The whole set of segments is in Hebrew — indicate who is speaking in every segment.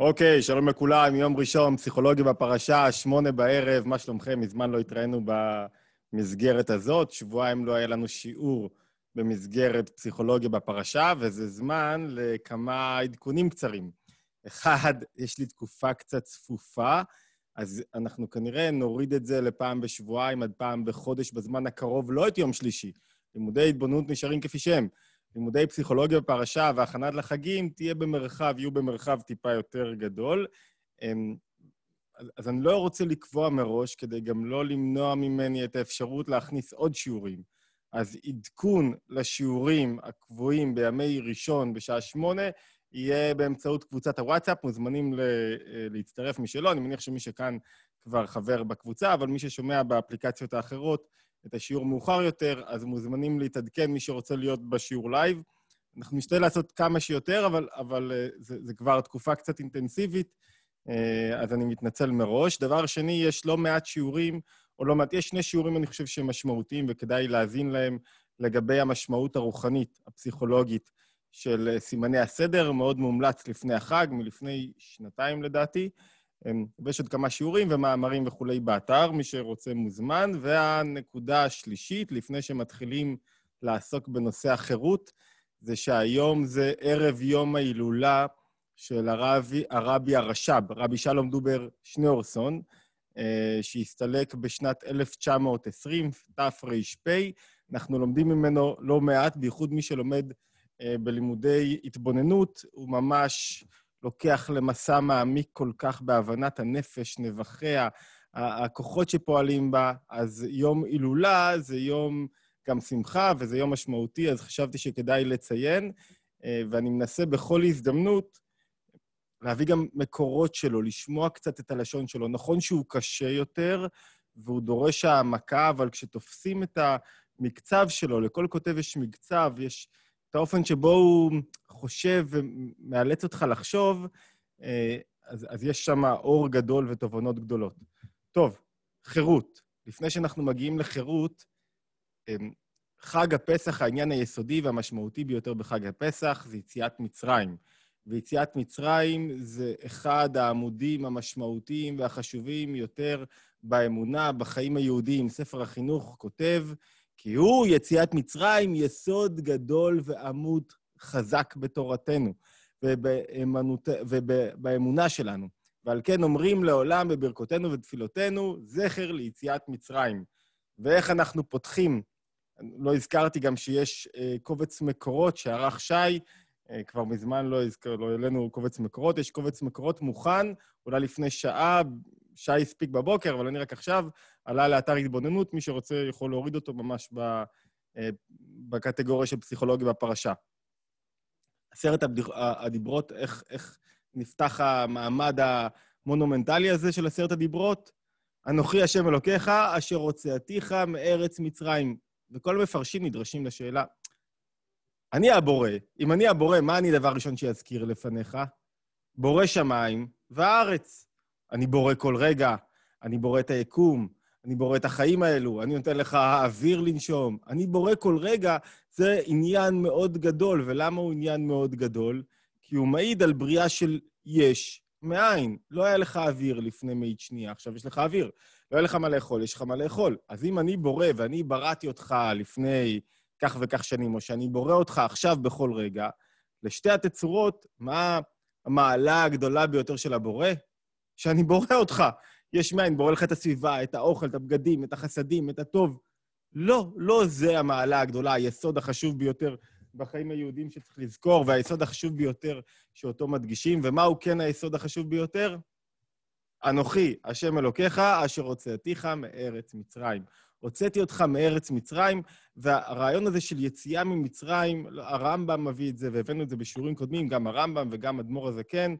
Speaker 1: אוקיי, okay, שלום לכולם, יום ראשון, פסיכולוגיה בפרשה, שמונה בערב, מה שלומכם? מזמן לא התראינו במסגרת הזאת. שבועיים לא היה לנו שיעור במסגרת פסיכולוגיה בפרשה, וזה זמן לכמה עדכונים קצרים. אחד, יש לי תקופה קצת צפופה, אז אנחנו כנראה נוריד את זה לפעם בשבועיים עד פעם בחודש בזמן הקרוב, לא את יום שלישי. לימודי התבוננות נשארים כפי שהם. לימודי פסיכולוגיה בפרשה והכנה לחגים תהיה במרחב, יהיו במרחב טיפה יותר גדול. אמ, אז, אז אני לא רוצה לקבוע מראש, כדי גם לא למנוע ממני את האפשרות להכניס עוד שיעורים. אז עדכון לשיעורים הקבועים בימי ראשון בשעה שמונה יהיה באמצעות קבוצת הוואטסאפ, מוזמנים ל- אה, להצטרף משלו. אני מניח שמי שכאן כבר חבר בקבוצה, אבל מי ששומע באפליקציות האחרות, את השיעור מאוחר יותר, אז מוזמנים להתעדכן מי שרוצה להיות בשיעור לייב. אנחנו נשתדל לעשות כמה שיותר, אבל, אבל אה, זה, זה כבר תקופה קצת אינטנסיבית, אה, אז אני מתנצל מראש. דבר שני, יש לא מעט שיעורים, או לא מעט, יש שני שיעורים, אני חושב, שהם משמעותיים וכדאי להאזין להם לגבי המשמעות הרוחנית, הפסיכולוגית, של אה, סימני הסדר, מאוד מומלץ לפני החג, מלפני שנתיים לדעתי. ויש עוד כמה שיעורים ומאמרים וכולי באתר, מי שרוצה מוזמן. והנקודה השלישית, לפני שמתחילים לעסוק בנושא החירות, זה שהיום זה ערב יום ההילולה של הרבי, הרבי הרש"ב, רבי שלום דובר שניאורסון, אה, שהסתלק בשנת 1920, תר"פ. אנחנו לומדים ממנו לא מעט, בייחוד מי שלומד אה, בלימודי התבוננות, הוא ממש לוקח למסע מעמיק כל כך בהבנת הנפש, נבחיה, הכוחות שפועלים בה, אז יום הילולה זה יום גם שמחה וזה יום משמעותי, אז חשבתי שכדאי לציין, אה, ואני מנסה בכל הזדמנות להביא גם מקורות שלו, לשמוע קצת את הלשון שלו. נכון שהוא קשה יותר והוא דורש העמקה, אבל כשתופסים את המקצב שלו, לכל כותב יש מקצב, יש... את האופן שבו הוא חושב ומאלץ אותך לחשוב, אה, אז, אז יש שם אור גדול ותובנות גדולות. טוב, חירות. לפני שאנחנו מגיעים לחירות, אה, חג הפסח, העניין היסודי והמשמעותי ביותר בחג הפסח זה יציאת מצרים. ויציאת מצרים זה אחד העמודים המשמעותיים והחשובים יותר באמונה, בחיים היהודיים. ספר החינוך כותב, כי הוא, יציאת מצרים, יסוד גדול ועמוד חזק בתורתנו ובאמנות, ובאמונה שלנו. ועל כן אומרים לעולם בברכותינו ותפילותינו, זכר ליציאת מצרים. ואיך אנחנו פותחים? לא הזכרתי גם שיש אה, קובץ מקורות שערך שי, אה, כבר מזמן לא, הזכר, לא העלינו קובץ מקורות, יש קובץ מקורות מוכן, אולי לפני שעה, שי הספיק בבוקר, אבל אני לא רק עכשיו, עלה לאתר התבוננות, מי שרוצה יכול להוריד אותו ממש ב, אה, בקטגוריה של פסיכולוגיה בפרשה. עשרת הדיברות, איך, איך נפתח המעמד המונומנטלי הזה של עשרת הדיברות? אנוכי השם אלוקיך, אשר הוצאתיך מארץ מצרים. וכל המפרשים נדרשים לשאלה, אני הבורא. אם אני הבורא, מה אני הדבר הראשון שיזכיר לפניך? בורא שמיים וארץ. אני בורא כל רגע, אני בורא את היקום, אני בורא את החיים האלו, אני נותן לך אוויר לנשום, אני בורא כל רגע, זה עניין מאוד גדול. ולמה הוא עניין מאוד גדול? כי הוא מעיד על בריאה של יש מאין. לא היה לך אוויר לפני מאית שנייה, עכשיו יש לך אוויר. לא היה לך מה לאכול, יש לך מה לאכול. אז אם אני בורא ואני בראתי אותך לפני כך וכך שנים, או שאני בורא אותך עכשיו בכל רגע, לשתי התצורות, מה המעלה הגדולה ביותר של הבורא? שאני בורא אותך. יש מאין, בורא לך את הסביבה, את האוכל, את הבגדים, את החסדים, את הטוב. לא, לא זה המעלה הגדולה, היסוד החשוב ביותר בחיים היהודיים שצריך לזכור, והיסוד החשוב ביותר שאותו מדגישים. ומהו כן היסוד החשוב ביותר? אנוכי, השם אלוקיך, אשר הוצאתיך מארץ מצרים. הוצאתי אותך מארץ מצרים, והרעיון הזה של יציאה ממצרים, הרמב"ם מביא את זה, והבאנו את זה בשיעורים קודמים, גם הרמב"ם וגם אדמו"ר הזקן,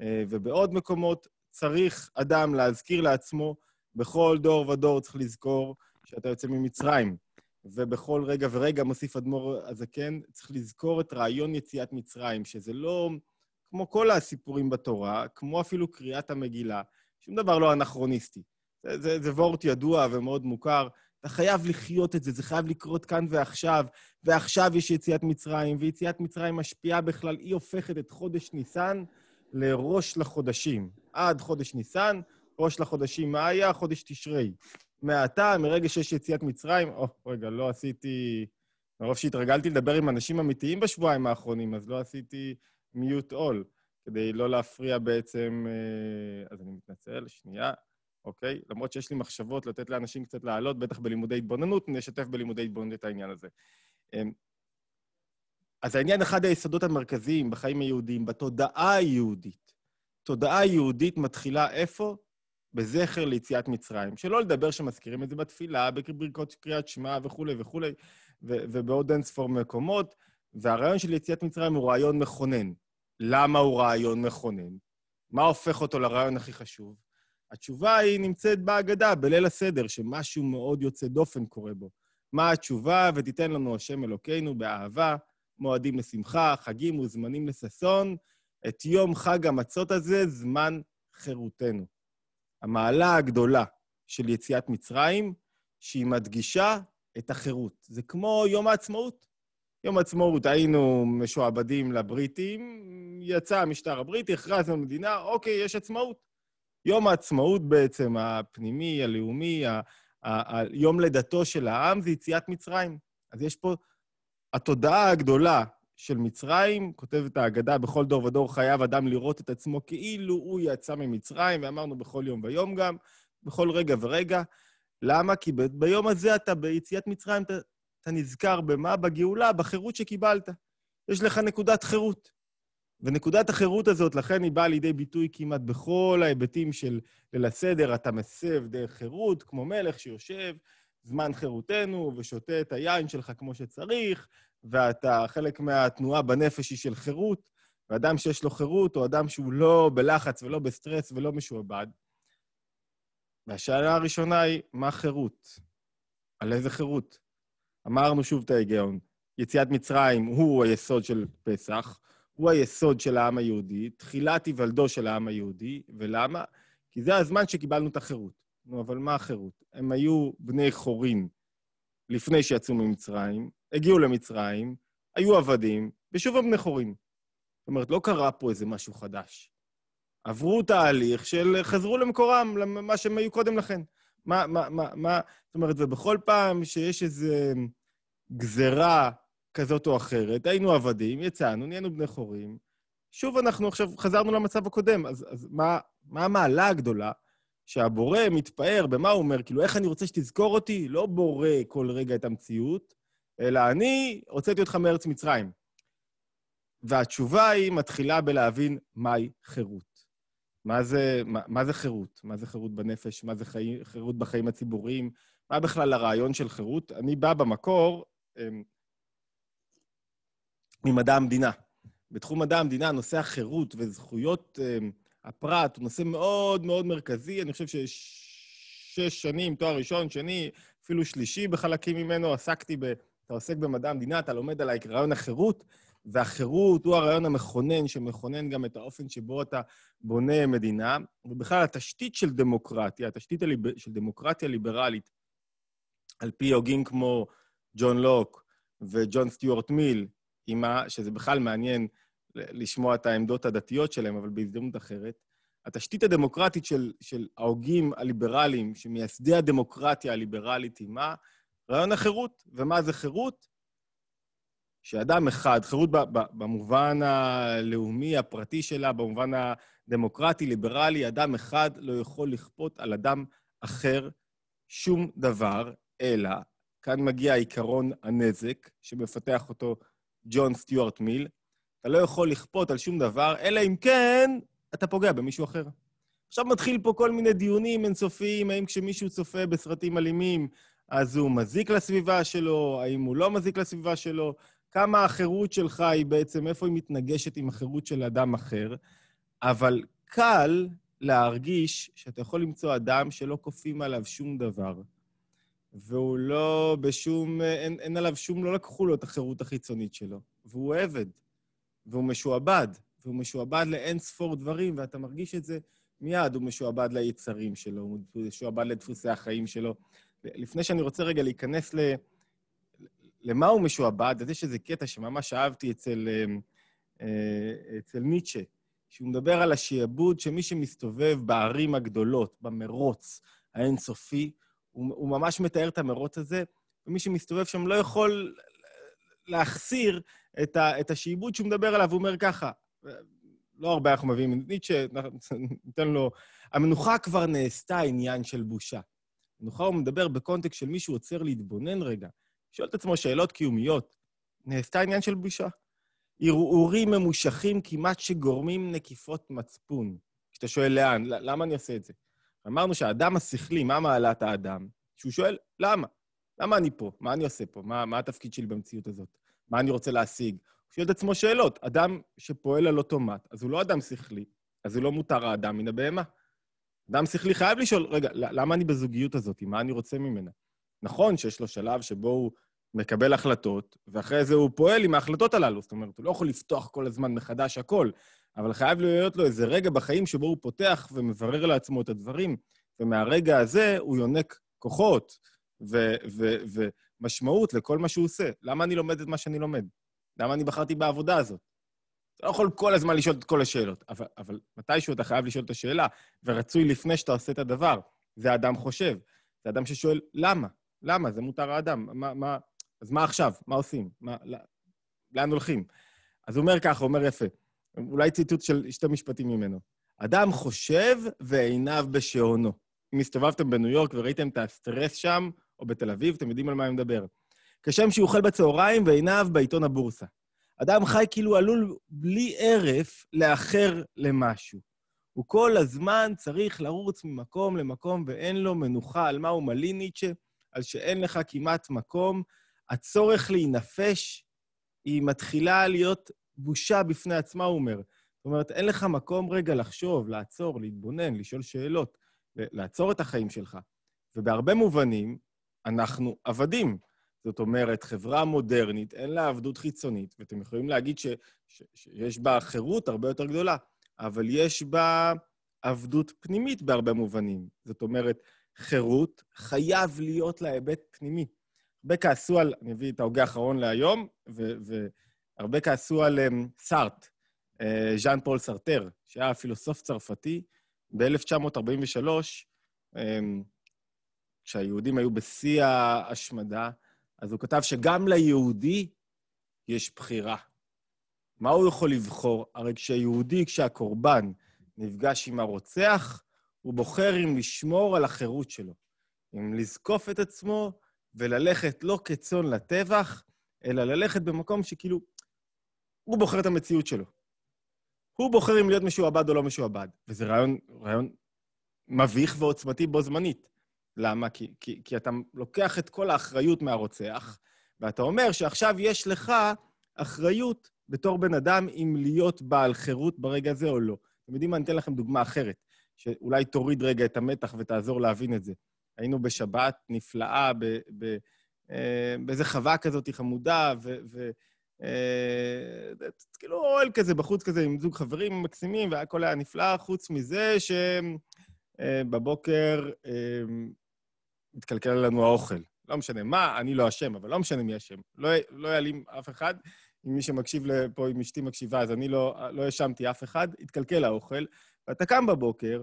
Speaker 1: אה, ובעוד מקומות, צריך אדם להזכיר לעצמו, בכל דור ודור צריך לזכור שאתה יוצא ממצרים. ובכל רגע ורגע, מוסיף אדמו"ר הזקן, צריך לזכור את רעיון יציאת מצרים, שזה לא כמו כל הסיפורים בתורה, כמו אפילו קריאת המגילה, שום דבר לא אנכרוניסטי. זה, זה, זה וורט ידוע ומאוד מוכר. אתה חייב לחיות את זה, זה חייב לקרות כאן ועכשיו, ועכשיו יש יציאת מצרים, ויציאת מצרים משפיעה בכלל, היא הופכת את חודש ניסן לראש לחודשים. עד חודש ניסן, ראש לחודשים מאיה, חודש תשרי. מעתה, מרגע שיש יציאת מצרים, או, oh, רגע, לא עשיתי... מרוב שהתרגלתי לדבר עם אנשים אמיתיים בשבועיים האחרונים, אז לא עשיתי מיוט עול, כדי לא להפריע בעצם... אה, אז אני מתנצל, שנייה. אוקיי? למרות שיש לי מחשבות לתת לאנשים קצת לעלות, בטח בלימודי התבוננות, נשתף בלימודי התבוננות את העניין הזה. אמ, אז העניין, אחד היסודות המרכזיים בחיים היהודיים, בתודעה היהודית, תודעה יהודית מתחילה איפה? בזכר ליציאת מצרים. שלא לדבר שמזכירים את זה בתפילה, בברכות קריאת שמע וכולי וכולי, ובעוד אין ספור מקומות. והרעיון של יציאת מצרים הוא רעיון מכונן. למה הוא רעיון מכונן? מה הופך אותו לרעיון הכי חשוב? התשובה היא נמצאת בהגדה, בליל הסדר, שמשהו מאוד יוצא דופן קורה בו. מה התשובה? ותיתן לנו השם אלוקינו באהבה, מועדים לשמחה, חגים וזמנים לששון, את יום חג המצות הזה, זמן חירותנו. המעלה הגדולה של יציאת מצרים, שהיא מדגישה את החירות. זה כמו יום העצמאות. יום העצמאות, היינו משועבדים לבריטים, יצא המשטר הבריטי, הכרזנו מדינה, אוקיי, יש עצמאות. יום העצמאות בעצם, הפנימי, הלאומי, ה- ה- ה- יום לידתו של העם, זה יציאת מצרים. אז יש פה... התודעה הגדולה של מצרים, כותב את ההגדה, בכל דור ודור חייב אדם לראות את עצמו כאילו הוא יצא ממצרים, ואמרנו בכל יום ויום גם, בכל רגע ורגע. למה? כי ב- ביום הזה אתה ביציאת מצרים, אתה, אתה נזכר במה? בגאולה, בחירות שקיבלת. יש לך נקודת חירות. ונקודת החירות הזאת, לכן היא באה לידי ביטוי כמעט בכל ההיבטים של ליל הסדר. אתה מסב דרך חירות, כמו מלך שיושב, זמן חירותנו, ושותה את היין שלך כמו שצריך, ואתה חלק מהתנועה בנפש היא של חירות, ואדם שיש לו חירות הוא אדם שהוא לא בלחץ ולא בסטרס ולא משועבד. והשאלה הראשונה היא, מה חירות? על איזה חירות? אמרנו שוב את ההיגיון. יציאת מצרים הוא היסוד של פסח, הוא היסוד של העם היהודי, תחילת היוולדו של העם היהודי, ולמה? כי זה הזמן שקיבלנו את החירות. נו, אבל מה החירות? הם היו בני חורין לפני שיצאו ממצרים, הגיעו למצרים, היו עבדים, ושוב הבני חורים. זאת אומרת, לא קרה פה איזה משהו חדש. עברו תהליך של חזרו למקורם, למה שהם היו קודם לכן. מה, מה, מה, מה... זאת אומרת, ובכל פעם שיש איזו גזרה כזאת או אחרת, היינו עבדים, יצאנו, נהיינו בני חורים, שוב אנחנו עכשיו חזרנו למצב הקודם. אז, אז מה, מה המעלה הגדולה? שהבורא מתפאר במה הוא אומר, כאילו, איך אני רוצה שתזכור אותי? לא בורא כל רגע את המציאות, אלא אני הוצאתי אותך מארץ מצרים. והתשובה היא מתחילה בלהבין מהי חירות. מה זה, מה, מה זה חירות? מה זה חירות בנפש? מה זה חי, חירות בחיים הציבוריים? מה בכלל הרעיון של חירות? אני בא במקור אמ, ממדע המדינה. בתחום מדע המדינה, נושא החירות וזכויות אמ, הפרט הוא נושא מאוד מאוד מרכזי. אני חושב שש שנים, תואר ראשון, שני, אפילו שלישי בחלקים ממנו, עסקתי ב... אתה עוסק במדע המדינה, אתה לומד על רעיון החירות, והחירות הוא הרעיון המכונן, שמכונן גם את האופן שבו אתה בונה מדינה, ובכלל התשתית של דמוקרטיה, התשתית הליב... של דמוקרטיה ליברלית, על פי הוגים כמו ג'ון לוק וג'ון סטיוארט מיל, ה... שזה בכלל מעניין לשמוע את העמדות הדתיות שלהם, אבל בהזדמנות אחרת. התשתית הדמוקרטית של, של ההוגים הליברליים, שמייסדי הדמוקרטיה הליברלית, היא מה? רעיון החירות. ומה זה חירות? שאדם אחד, חירות במובן הלאומי, הפרטי שלה, במובן הדמוקרטי, ליברלי, אדם אחד לא יכול לכפות על אדם אחר שום דבר, אלא כאן מגיע עיקרון הנזק, שמפתח אותו ג'ון סטיוארט מיל. אתה לא יכול לכפות על שום דבר, אלא אם כן אתה פוגע במישהו אחר. עכשיו מתחיל פה כל מיני דיונים אינסופיים, האם כשמישהו צופה בסרטים אלימים, אז הוא מזיק לסביבה שלו, האם הוא לא מזיק לסביבה שלו, כמה החירות שלך היא בעצם, איפה היא מתנגשת עם החירות של אדם אחר, אבל קל להרגיש שאתה יכול למצוא אדם שלא כופים עליו שום דבר, והוא לא בשום, אין, אין עליו שום, לא לקחו לו את החירות החיצונית שלו, והוא עבד, והוא משועבד, והוא משועבד לאין ספור דברים, ואתה מרגיש את זה מיד, הוא משועבד ליצרים שלו, הוא משועבד לדפוסי החיים שלו. לפני שאני רוצה רגע להיכנס ל... למה הוא משועבד, אז יש איזה קטע שממש אהבתי אצל, אמ, אה, אצל ניטשה, שהוא מדבר על השעבוד שמי שמסתובב בערים הגדולות, במרוץ האינסופי, הוא, הוא ממש מתאר את המרוץ הזה, ומי שמסתובב שם לא יכול להחסיר את, ה, את השעבוד שהוא מדבר עליו, הוא אומר ככה, לא הרבה אנחנו מביאים את ניטשה, ניתן לו, המנוחה כבר נעשתה עניין של בושה. מנוחה הוא מדבר בקונטקסט של מישהו עוצר להתבונן רגע, שואל את עצמו שאלות קיומיות. נעשתה עניין של בושה. ערעורים ממושכים כמעט שגורמים נקיפות מצפון. כשאתה שואל לאן, למה אני עושה את זה? אמרנו שהאדם השכלי, מה מעלת האדם? שהוא שואל, למה? למה אני פה? מה אני עושה פה? מה, מה התפקיד שלי במציאות הזאת? מה אני רוצה להשיג? הוא שואל את עצמו שאלות. אדם שפועל על אוטומט, אז הוא לא אדם שכלי, אז הוא לא מותר האדם מן הבהמה. אדם שכלי חייב לשאול, רגע, למה אני בזוגיות הזאת? מה אני רוצה ממנה? נכון שיש לו שלב שבו הוא מקבל החלטות, ואחרי זה הוא פועל עם ההחלטות הללו. זאת אומרת, הוא לא יכול לפתוח כל הזמן מחדש הכל, אבל חייב להיות לו איזה רגע בחיים שבו הוא פותח ומברר לעצמו את הדברים, ומהרגע הזה הוא יונק כוחות ו- ו- ומשמעות לכל מה שהוא עושה. למה אני לומד את מה שאני לומד? למה אני בחרתי בעבודה הזאת? אתה לא יכול כל הזמן לשאול את כל השאלות, אבל, אבל מתישהו אתה חייב לשאול את השאלה, ורצוי לפני שאתה עושה את הדבר. זה אדם חושב. זה אדם ששואל, למה? למה? זה מותר האדם. מה, מה, אז מה עכשיו? מה עושים? מה, לא, לאן הולכים? אז הוא אומר ככה, אומר יפה. אולי ציטוט של שתי משפטים ממנו. אדם חושב ועיניו בשעונו. אם הסתובבתם בניו יורק וראיתם את הסטרס שם, או בתל אביב, אתם יודעים על מה אני מדבר. כשם שהוא אוכל בצהריים ועיניו בעיתון הבורסה. אדם חי כאילו עלול בלי הרף לאחר למשהו. הוא כל הזמן צריך לרוץ ממקום למקום ואין לו מנוחה. על מה הוא מלין ניטשה? על שאין לך כמעט מקום. הצורך להינפש, היא מתחילה להיות בושה בפני עצמה, הוא אומר. זאת אומרת, אין לך מקום רגע לחשוב, לעצור, להתבונן, לשאול שאלות, לעצור את החיים שלך. ובהרבה מובנים, אנחנו עבדים. זאת אומרת, חברה מודרנית, אין לה עבדות חיצונית, ואתם יכולים להגיד ש, ש, שיש בה חירות הרבה יותר גדולה, אבל יש בה עבדות פנימית בהרבה מובנים. זאת אומרת, חירות חייב להיות לה היבט פנימי. הרבה כעסו על, אני אביא את ההוגה האחרון להיום, ו, והרבה כעסו על um, סארט, uh, אה, ז'אן פול סרטר, שהיה פילוסוף צרפתי, ב-1943, um, כשהיהודים היו בשיא ההשמדה, אז הוא כתב שגם ליהודי יש בחירה. מה הוא יכול לבחור? הרי כשהיהודי, כשהקורבן נפגש עם הרוצח, הוא בוחר אם לשמור על החירות שלו, אם לזקוף את עצמו וללכת לא כצאן לטבח, אלא ללכת במקום שכאילו, הוא בוחר את המציאות שלו. הוא בוחר אם להיות משועבד או לא משועבד, וזה רעיון, רעיון מביך ועוצמתי בו זמנית. למה? כי, כי, כי אתה לוקח את כל האחריות מהרוצח, ואתה אומר שעכשיו יש לך אחריות בתור בן אדם אם להיות בעל חירות ברגע הזה או לא. אתם יודעים מה? אני אתן לכם דוגמה אחרת, שאולי תוריד רגע את המתח ותעזור להבין את זה. היינו בשבת נפלאה, אה, באיזה חווה כזאת חמודה, ו... ו אה, כאילו אוהל כזה בחוץ כזה עם זוג חברים מקסימים, והכל היה נפלא, חוץ מזה שהם... אה, בבוקר אה, התקלקל לנו האוכל. לא משנה מה, אני לא אשם, אבל לא משנה מי אשם. לא, לא יעלים לא אף אחד. אם מי שמקשיב פה, אם אשתי מקשיבה, אז אני לא, לא האשמתי לא אף אחד, התקלקל האוכל. ואתה קם בבוקר,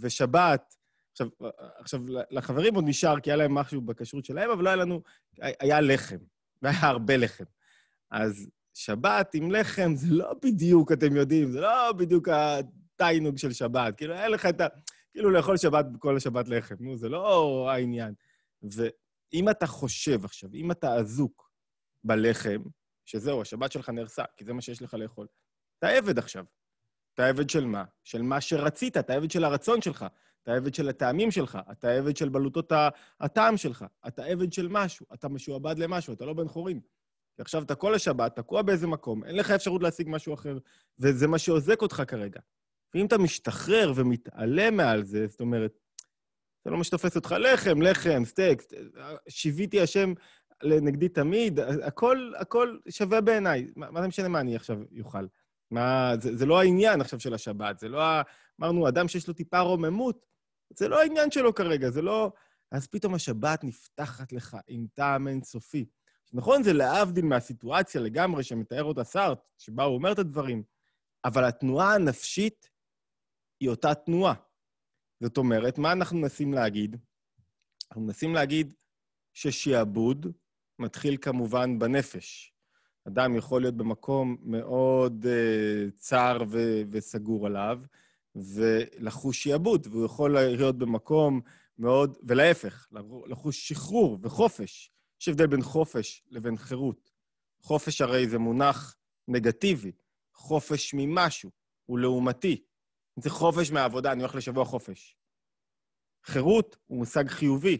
Speaker 1: ושבת, עכשיו, עכשיו, לחברים עוד נשאר, כי היה להם משהו בכשרות שלהם, אבל לא היה לנו, היה לחם, והיה הרבה לחם. אז שבת עם לחם זה לא בדיוק, אתם יודעים, זה לא בדיוק התיינוג של שבת. כאילו, היה לך את ה... כאילו לאכול שבת, כל השבת לחם. נו, זה לא העניין. ואם אתה חושב עכשיו, אם אתה אזוק בלחם, שזהו, השבת שלך נהרסה, כי זה מה שיש לך לאכול, אתה עבד עכשיו. אתה עבד של מה? של מה שרצית, אתה עבד של הרצון שלך, אתה עבד של הטעמים שלך, אתה עבד של בלוטות הטעם שלך, אתה עבד של משהו, אתה משועבד למשהו, אתה לא בן חורין. ועכשיו אתה כל השבת תקוע באיזה מקום, אין לך אפשרות להשיג משהו אחר, וזה מה שעוזק אותך כרגע. ואם אתה משתחרר ומתעלם מעל זה, זאת אומרת, זה לא מה שתופס אותך, לחם, לחם, סטייק, שיוויתי השם לנגדי תמיד, הכל, הכל שווה בעיניי. מה, מה זה משנה מה אני עכשיו אוכל? מה, זה, זה לא העניין עכשיו של השבת, זה לא ה... אמרנו, אדם שיש לו טיפה רוממות, זה לא העניין שלו כרגע, זה לא... אז פתאום השבת נפתחת לך עם טעם אינסופי. נכון, זה להבדיל מהסיטואציה לגמרי שמתאר אותה סארט, שבה הוא אומר את הדברים, אבל התנועה הנפשית היא אותה תנועה. זאת אומרת, מה אנחנו מנסים להגיד? אנחנו מנסים להגיד ששעבוד מתחיל כמובן בנפש. אדם יכול להיות במקום מאוד uh, צר ו- וסגור עליו, ולחוש שעבוד, והוא יכול להיות במקום מאוד, ולהפך, לחוש שחרור וחופש. יש הבדל בין חופש לבין חירות. חופש הרי זה מונח נגטיבי, חופש ממשהו, הוא לעומתי. אני צריך חופש מהעבודה, אני הולך לשבוע חופש. חירות הוא מושג חיובי,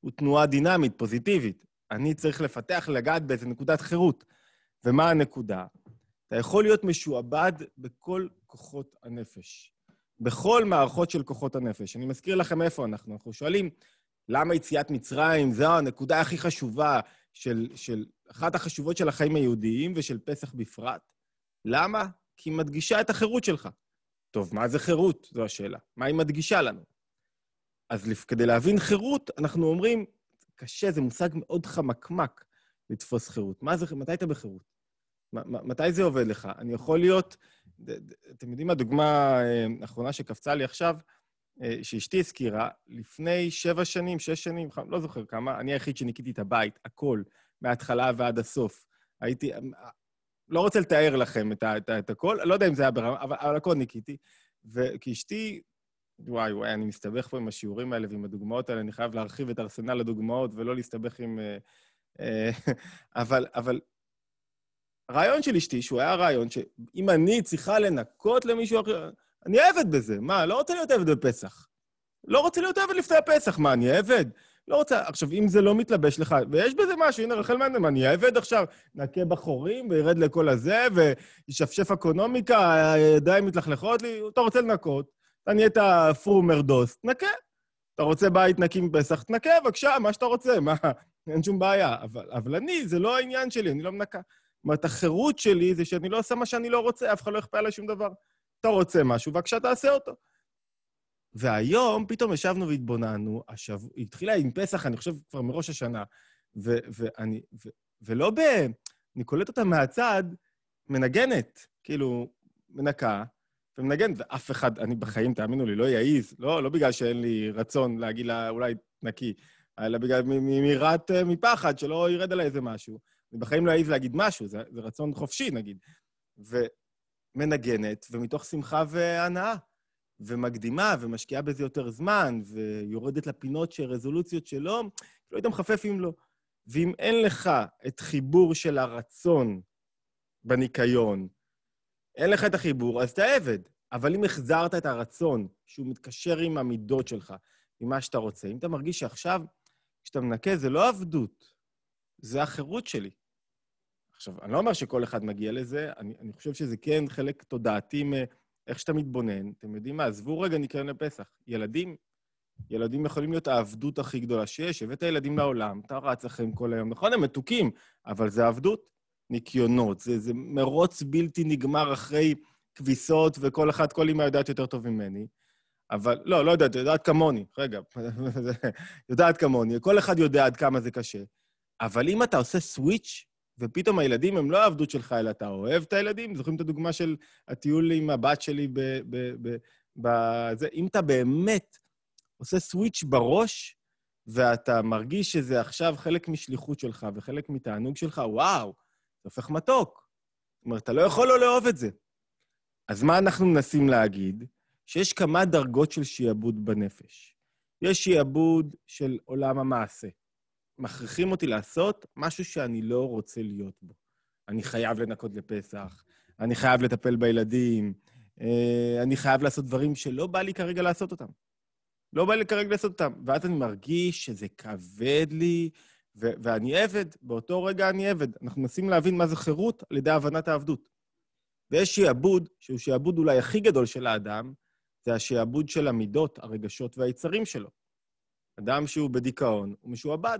Speaker 1: הוא תנועה דינמית, פוזיטיבית. אני צריך לפתח, לגעת באיזה נקודת חירות. ומה הנקודה? אתה יכול להיות משועבד בכל כוחות הנפש, בכל מערכות של כוחות הנפש. אני מזכיר לכם איפה אנחנו. אנחנו שואלים, למה יציאת מצרים? זו הנקודה הכי חשובה של, של אחת החשובות של החיים היהודיים ושל פסח בפרט. למה? כי היא מדגישה את החירות שלך. טוב, מה זה חירות? זו השאלה. מה היא מדגישה לנו? אז כדי להבין חירות, אנחנו אומרים, קשה, זה מושג מאוד חמקמק לתפוס חירות. מה זה, מתי אתה בחירות? מתי זה עובד לך? אני יכול להיות... אתם יודעים מה הדוגמה אה, האחרונה שקפצה לי עכשיו, אה, שאשתי הזכירה, לפני שבע שנים, שש שנים, לא זוכר כמה, אני היחיד שניקיתי את הבית, הכל, מההתחלה ועד הסוף. הייתי, אמ, לא רוצה לתאר לכם את, את, את הכל, לא יודע אם זה היה ברמה, אבל, אבל הכל ניקיתי. וכי אשתי, וואי, וואי, אני מסתבך פה עם השיעורים האלה ועם הדוגמאות האלה, אני חייב להרחיב את ארסנל הדוגמאות ולא להסתבך עם... אה, אה, אבל, אבל רעיון של אשתי, שהוא היה רעיון שאם אני צריכה לנקות למישהו אחר, אני עבד בזה. מה, לא רוצה להיות עבד בפסח. לא רוצה להיות עבד לפני הפסח, מה, אני עבד? לא רוצה... עכשיו, אם זה לא מתלבש לך, ויש בזה משהו, הנה רחל מנדלמן, אני אעבד עכשיו, נקה בחורים וירד לכל הזה, וישפשף אקונומיקה, הידיים מתלכלכות לי, אתה רוצה לנקות, אתה נהיית פרומר דוס, נקה. אתה רוצה בית נקי מפסח, תנקה, בבקשה, מה שאתה רוצה, מה... אין שום בעיה. אבל, אבל אני, זה לא העניין שלי, אני לא מנקה. זאת אומרת, החירות שלי זה שאני לא עושה מה שאני לא רוצה, אף אחד לא יכפה עליי שום דבר. אתה רוצה משהו, בבקשה, תעשה אותו. והיום פתאום ישבנו והתבוננו, השב... התחילה עם פסח, אני חושב, כבר מראש השנה, ו... ואני... ו... ולא ב... אני קולט אותה מהצד, מנגנת, כאילו, מנקה ומנגנת, ואף אחד, אני בחיים, תאמינו לי, לא יעיז, לא, לא בגלל שאין לי רצון להגיד לה, אולי נקי, אלא בגלל מיראת, אה, מפחד, שלא ירד עליי איזה משהו. אני בחיים לא אעיז להגיד משהו, זה, זה רצון חופשי, נגיד. ומנגנת, ומתוך שמחה והנאה. ומקדימה, ומשקיעה בזה יותר זמן, ויורדת לפינות של רזולוציות שלא, לא היית מחפף אם לא. ואם אין לך את חיבור של הרצון בניקיון, אין לך את החיבור, אז אתה עבד. אבל אם החזרת את הרצון, שהוא מתקשר עם המידות שלך, עם מה שאתה רוצה, אם אתה מרגיש שעכשיו, כשאתה מנקה, זה לא עבדות, זה החירות שלי. עכשיו, אני לא אומר שכל אחד מגיע לזה, אני, אני חושב שזה כן חלק תודעתי מ- איך שאתה מתבונן, אתם יודעים מה, עזבו רגע ניקיון לפסח. ילדים, ילדים יכולים להיות העבדות הכי גדולה שיש. הבאת ילדים לעולם, אתה רץ לכם כל היום. נכון, הם מתוקים, אבל זה עבדות. ניקיונות, זה, זה מרוץ בלתי נגמר אחרי כביסות, וכל אחת, כל אימא יודעת יותר טוב ממני. אבל לא, לא יודעת, יודעת כמוני, רגע, יודעת כמוני, כל אחד יודע עד כמה זה קשה. אבל אם אתה עושה סוויץ' ופתאום הילדים הם לא העבדות שלך, אלא אתה אוהב את הילדים. זוכרים את הדוגמה של הטיול עם הבת שלי ב... ב, ב ב זה? אם אתה באמת עושה סוויץ' בראש, ואתה מרגיש שזה עכשיו חלק משליחות שלך וחלק מתענוג שלך, וואו, זה הופך מתוק. זאת אומרת, אתה לא יכול לא לאהוב את זה. אז מה אנחנו מנסים להגיד? שיש כמה דרגות של שיעבוד בנפש. יש שיעבוד של עולם המעשה, מכריחים אותי לעשות משהו שאני לא רוצה להיות בו. אני חייב לנקות לפסח, אני חייב לטפל בילדים, אה, אני חייב לעשות דברים שלא בא לי כרגע לעשות אותם. לא בא לי כרגע לעשות אותם. ואז אני מרגיש שזה כבד לי, ו- ואני עבד, באותו רגע אני עבד. אנחנו מנסים להבין מה זה חירות על ידי הבנת העבדות. ויש שיעבוד, שהוא שיעבוד אולי הכי גדול של האדם, זה השיעבוד של המידות, הרגשות והיצרים שלו. אדם שהוא בדיכאון, הוא משועבד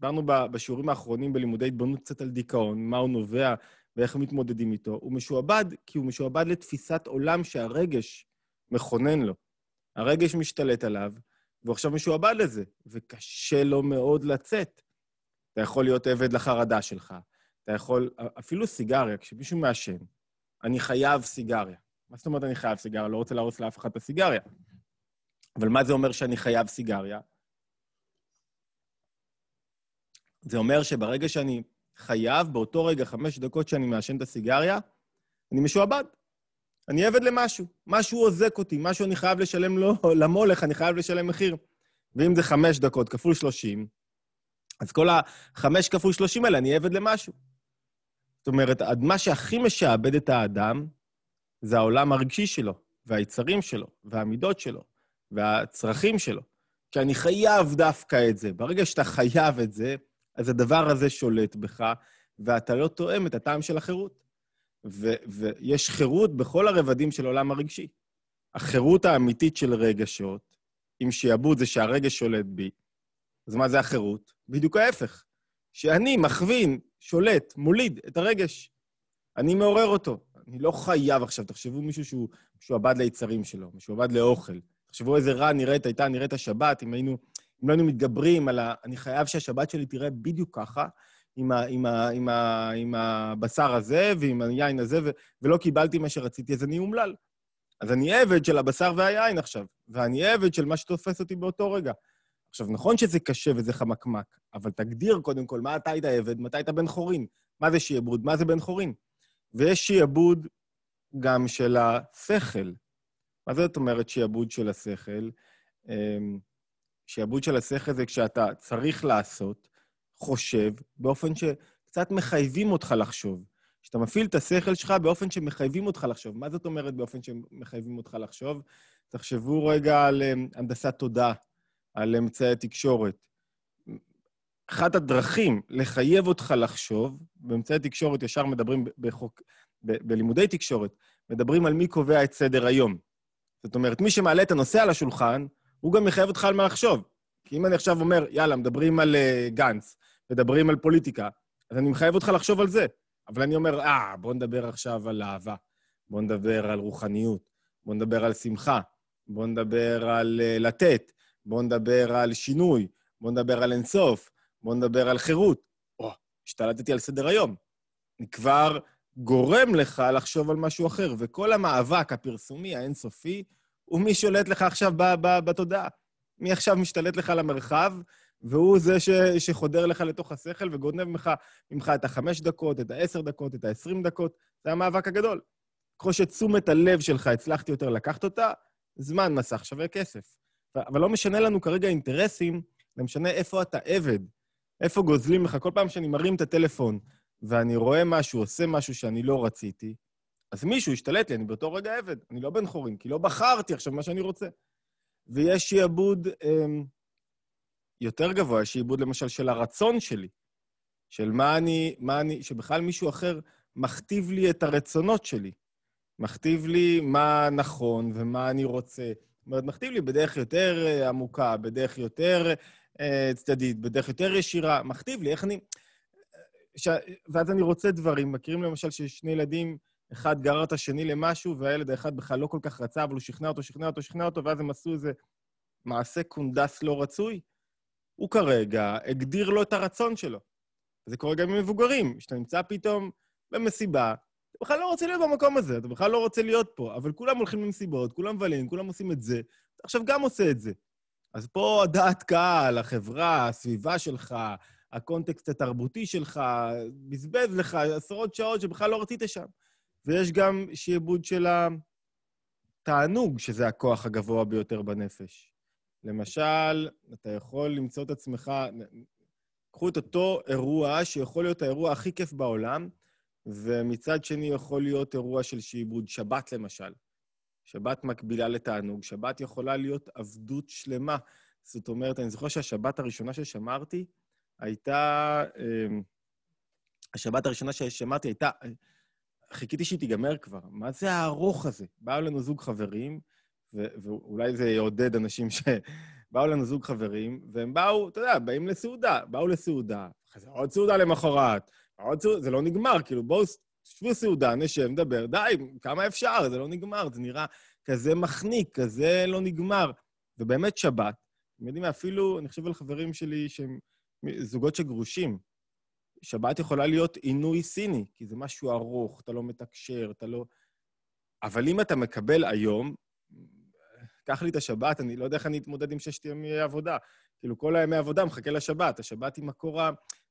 Speaker 1: דיברנו בשיעורים האחרונים בלימודי התבוננות קצת על דיכאון, מה הוא נובע ואיך מתמודדים איתו. הוא משועבד כי הוא משועבד לתפיסת עולם שהרגש מכונן לו. הרגש משתלט עליו, והוא עכשיו משועבד לזה, וקשה לו מאוד לצאת. אתה יכול להיות עבד לחרדה שלך, אתה יכול... אפילו סיגריה, כשמישהו מעשן, אני חייב סיגריה. מה זאת אומרת אני חייב סיגריה? לא רוצה להרוס לאף אחד את הסיגריה. אבל מה זה אומר שאני חייב סיגריה? זה אומר שברגע שאני חייב, באותו רגע, חמש דקות שאני מעשן את הסיגריה, אני משועבד. אני עבד למשהו. משהו עוזק אותי, משהו אני חייב לשלם לו, למולך, אני חייב לשלם מחיר. ואם זה חמש דקות כפול שלושים, אז כל החמש כפול שלושים האלה אני עבד למשהו. זאת אומרת, מה שהכי משעבד את האדם זה העולם הרגשי שלו, והיצרים שלו, והמידות שלו, והצרכים שלו. כי אני חייב דווקא את זה. ברגע שאתה חייב את זה, אז הדבר הזה שולט בך, ואתה לא תואם את הטעם של החירות. ו- ויש חירות בכל הרבדים של העולם הרגשי. החירות האמיתית של רגשות, אם שיעבוד זה שהרגש שולט בי, אז מה זה החירות? בדיוק ההפך. שאני מכווין, שולט, מוליד את הרגש. אני מעורר אותו. אני לא חייב עכשיו, תחשבו מישהו שהוא משועבד ליצרים שלו, משועבד לאוכל. תחשבו איזה רע נראית, הייתה נראית השבת, אם היינו אם לא היינו מתגברים על ה... אני חייב שהשבת שלי תראה בדיוק ככה, עם, ה, עם, ה, עם, ה, עם הבשר הזה ועם היין הזה, ו, ולא קיבלתי מה שרציתי, אז אני אומלל. אז אני עבד של הבשר והיין עכשיו, ואני עבד של מה שתופס אותי באותו רגע. עכשיו, נכון שזה קשה וזה חמקמק, אבל תגדיר קודם כל מה אתה היית עבד, מתי היית בן חורין. מה זה שיעבוד? מה זה בן חורין? ויש שיעבוד גם של השכל. מה זאת אומרת שיעבוד של השכל? אמ, שעבוד של השכל זה כשאתה צריך לעשות, חושב, באופן שקצת מחייבים אותך לחשוב. כשאתה מפעיל את השכל שלך באופן שמחייבים אותך לחשוב. מה זאת אומרת באופן שמחייבים אותך לחשוב? תחשבו רגע על אה, הנדסת תודעה, על אמצעי התקשורת. אחת הדרכים לחייב אותך לחשוב, באמצעי תקשורת ישר מדברים בחוק, ב- בלימודי תקשורת, מדברים על מי קובע את סדר היום. זאת אומרת, מי שמעלה את הנושא על השולחן, הוא גם יחייב אותך על מה לחשוב. כי אם אני עכשיו אומר, יאללה, מדברים על uh, גנץ, מדברים על פוליטיקה, אז אני מחייב אותך לחשוב על זה. אבל אני אומר, אה, בוא נדבר עכשיו על אהבה, בוא נדבר על רוחניות, בוא נדבר על שמחה, בוא נדבר על uh, לתת, בוא נדבר על שינוי, בוא נדבר על אינסוף, בוא נדבר על חירות. או, oh, השתלטתי על סדר היום. אני כבר גורם לך לחשוב על משהו אחר, וכל המאבק הפרסומי האינסופי, ומי שולט לך עכשיו ב, ב, בתודעה? מי עכשיו משתלט לך על המרחב, והוא זה ש, שחודר לך לתוך השכל וגונב ממך, ממך את החמש דקות, את העשר דקות, את העשרים דקות. זה המאבק הגדול. ככל שתשומת הלב שלך, הצלחתי יותר לקחת אותה, זמן מסך שווה כסף. אבל לא משנה לנו כרגע אינטרסים, זה לא משנה איפה אתה עבד, איפה גוזלים לך. כל פעם שאני מרים את הטלפון ואני רואה משהו, עושה משהו שאני לא רציתי, אז מישהו השתלט לי, אני באותו רגע עבד, אני לא בן חורין, כי לא בחרתי עכשיו מה שאני רוצה. ויש שיעבוד אמ, יותר גבוה, יש שיעבוד למשל של הרצון שלי, של מה אני, מה אני, שבכלל מישהו אחר מכתיב לי את הרצונות שלי, מכתיב לי מה נכון ומה אני רוצה. זאת אומרת, מכתיב לי בדרך יותר אה, עמוקה, בדרך יותר אה, צדדית, בדרך יותר ישירה, מכתיב לי איך אני... אה, ש... ואז אני רוצה דברים. מכירים למשל ששני ילדים... אחד גרר את השני למשהו, והילד האחד בכלל לא כל כך רצה, אבל הוא שכנע אותו, שכנע אותו, שכנע אותו, ואז הם עשו איזה מעשה קונדס לא רצוי. הוא כרגע הגדיר לו את הרצון שלו. זה קורה גם עם מבוגרים, שאתה נמצא פתאום במסיבה, אתה בכלל לא רוצה להיות במקום הזה, אתה בכלל לא רוצה להיות פה, אבל כולם הולכים למסיבות, כולם מבלים, כולם עושים את זה, אתה עכשיו גם עושה את זה. אז פה הדעת קהל, החברה, הסביבה שלך, הקונטקסט התרבותי שלך, בזבז לך עשרות שעות שבכלל לא רצית שם. ויש גם שיעבוד של התענוג, שזה הכוח הגבוה ביותר בנפש. למשל, אתה יכול למצוא את עצמך, קחו את אותו אירוע, שיכול להיות האירוע הכי כיף בעולם, ומצד שני יכול להיות אירוע של שיעבוד שבת למשל. שבת מקבילה לתענוג, שבת יכולה להיות עבדות שלמה. זאת אומרת, אני זוכר שהשבת הראשונה ששמרתי הייתה... אמ, השבת הראשונה ששמרתי הייתה חיכיתי שהיא תיגמר כבר. מה זה הארוך הזה? באו לנו זוג חברים, ו- ואולי זה יעודד אנשים ש... באו לנו זוג חברים, והם באו, אתה יודע, באים לסעודה. באו לסעודה, אחרי זה עוד סעודה למחרת, עוד סעודה, זה לא נגמר, כאילו, בואו, שבו סעודה, נשב, נדבר, די, כמה אפשר, זה לא נגמר, זה נראה כזה מחניק, כזה לא נגמר. ובאמת שבת, אתם יודעים, אפילו, אני חושב על חברים שלי שהם זוגות שגרושים, שבת יכולה להיות עינוי סיני, כי זה משהו ארוך, אתה לא מתקשר, אתה לא... אבל אם אתה מקבל היום, קח לי את השבת, אני לא יודע איך אני אתמודד עם ששת ימי עבודה. כאילו, כל הימי עבודה מחכה לשבת. השבת היא מקור ה...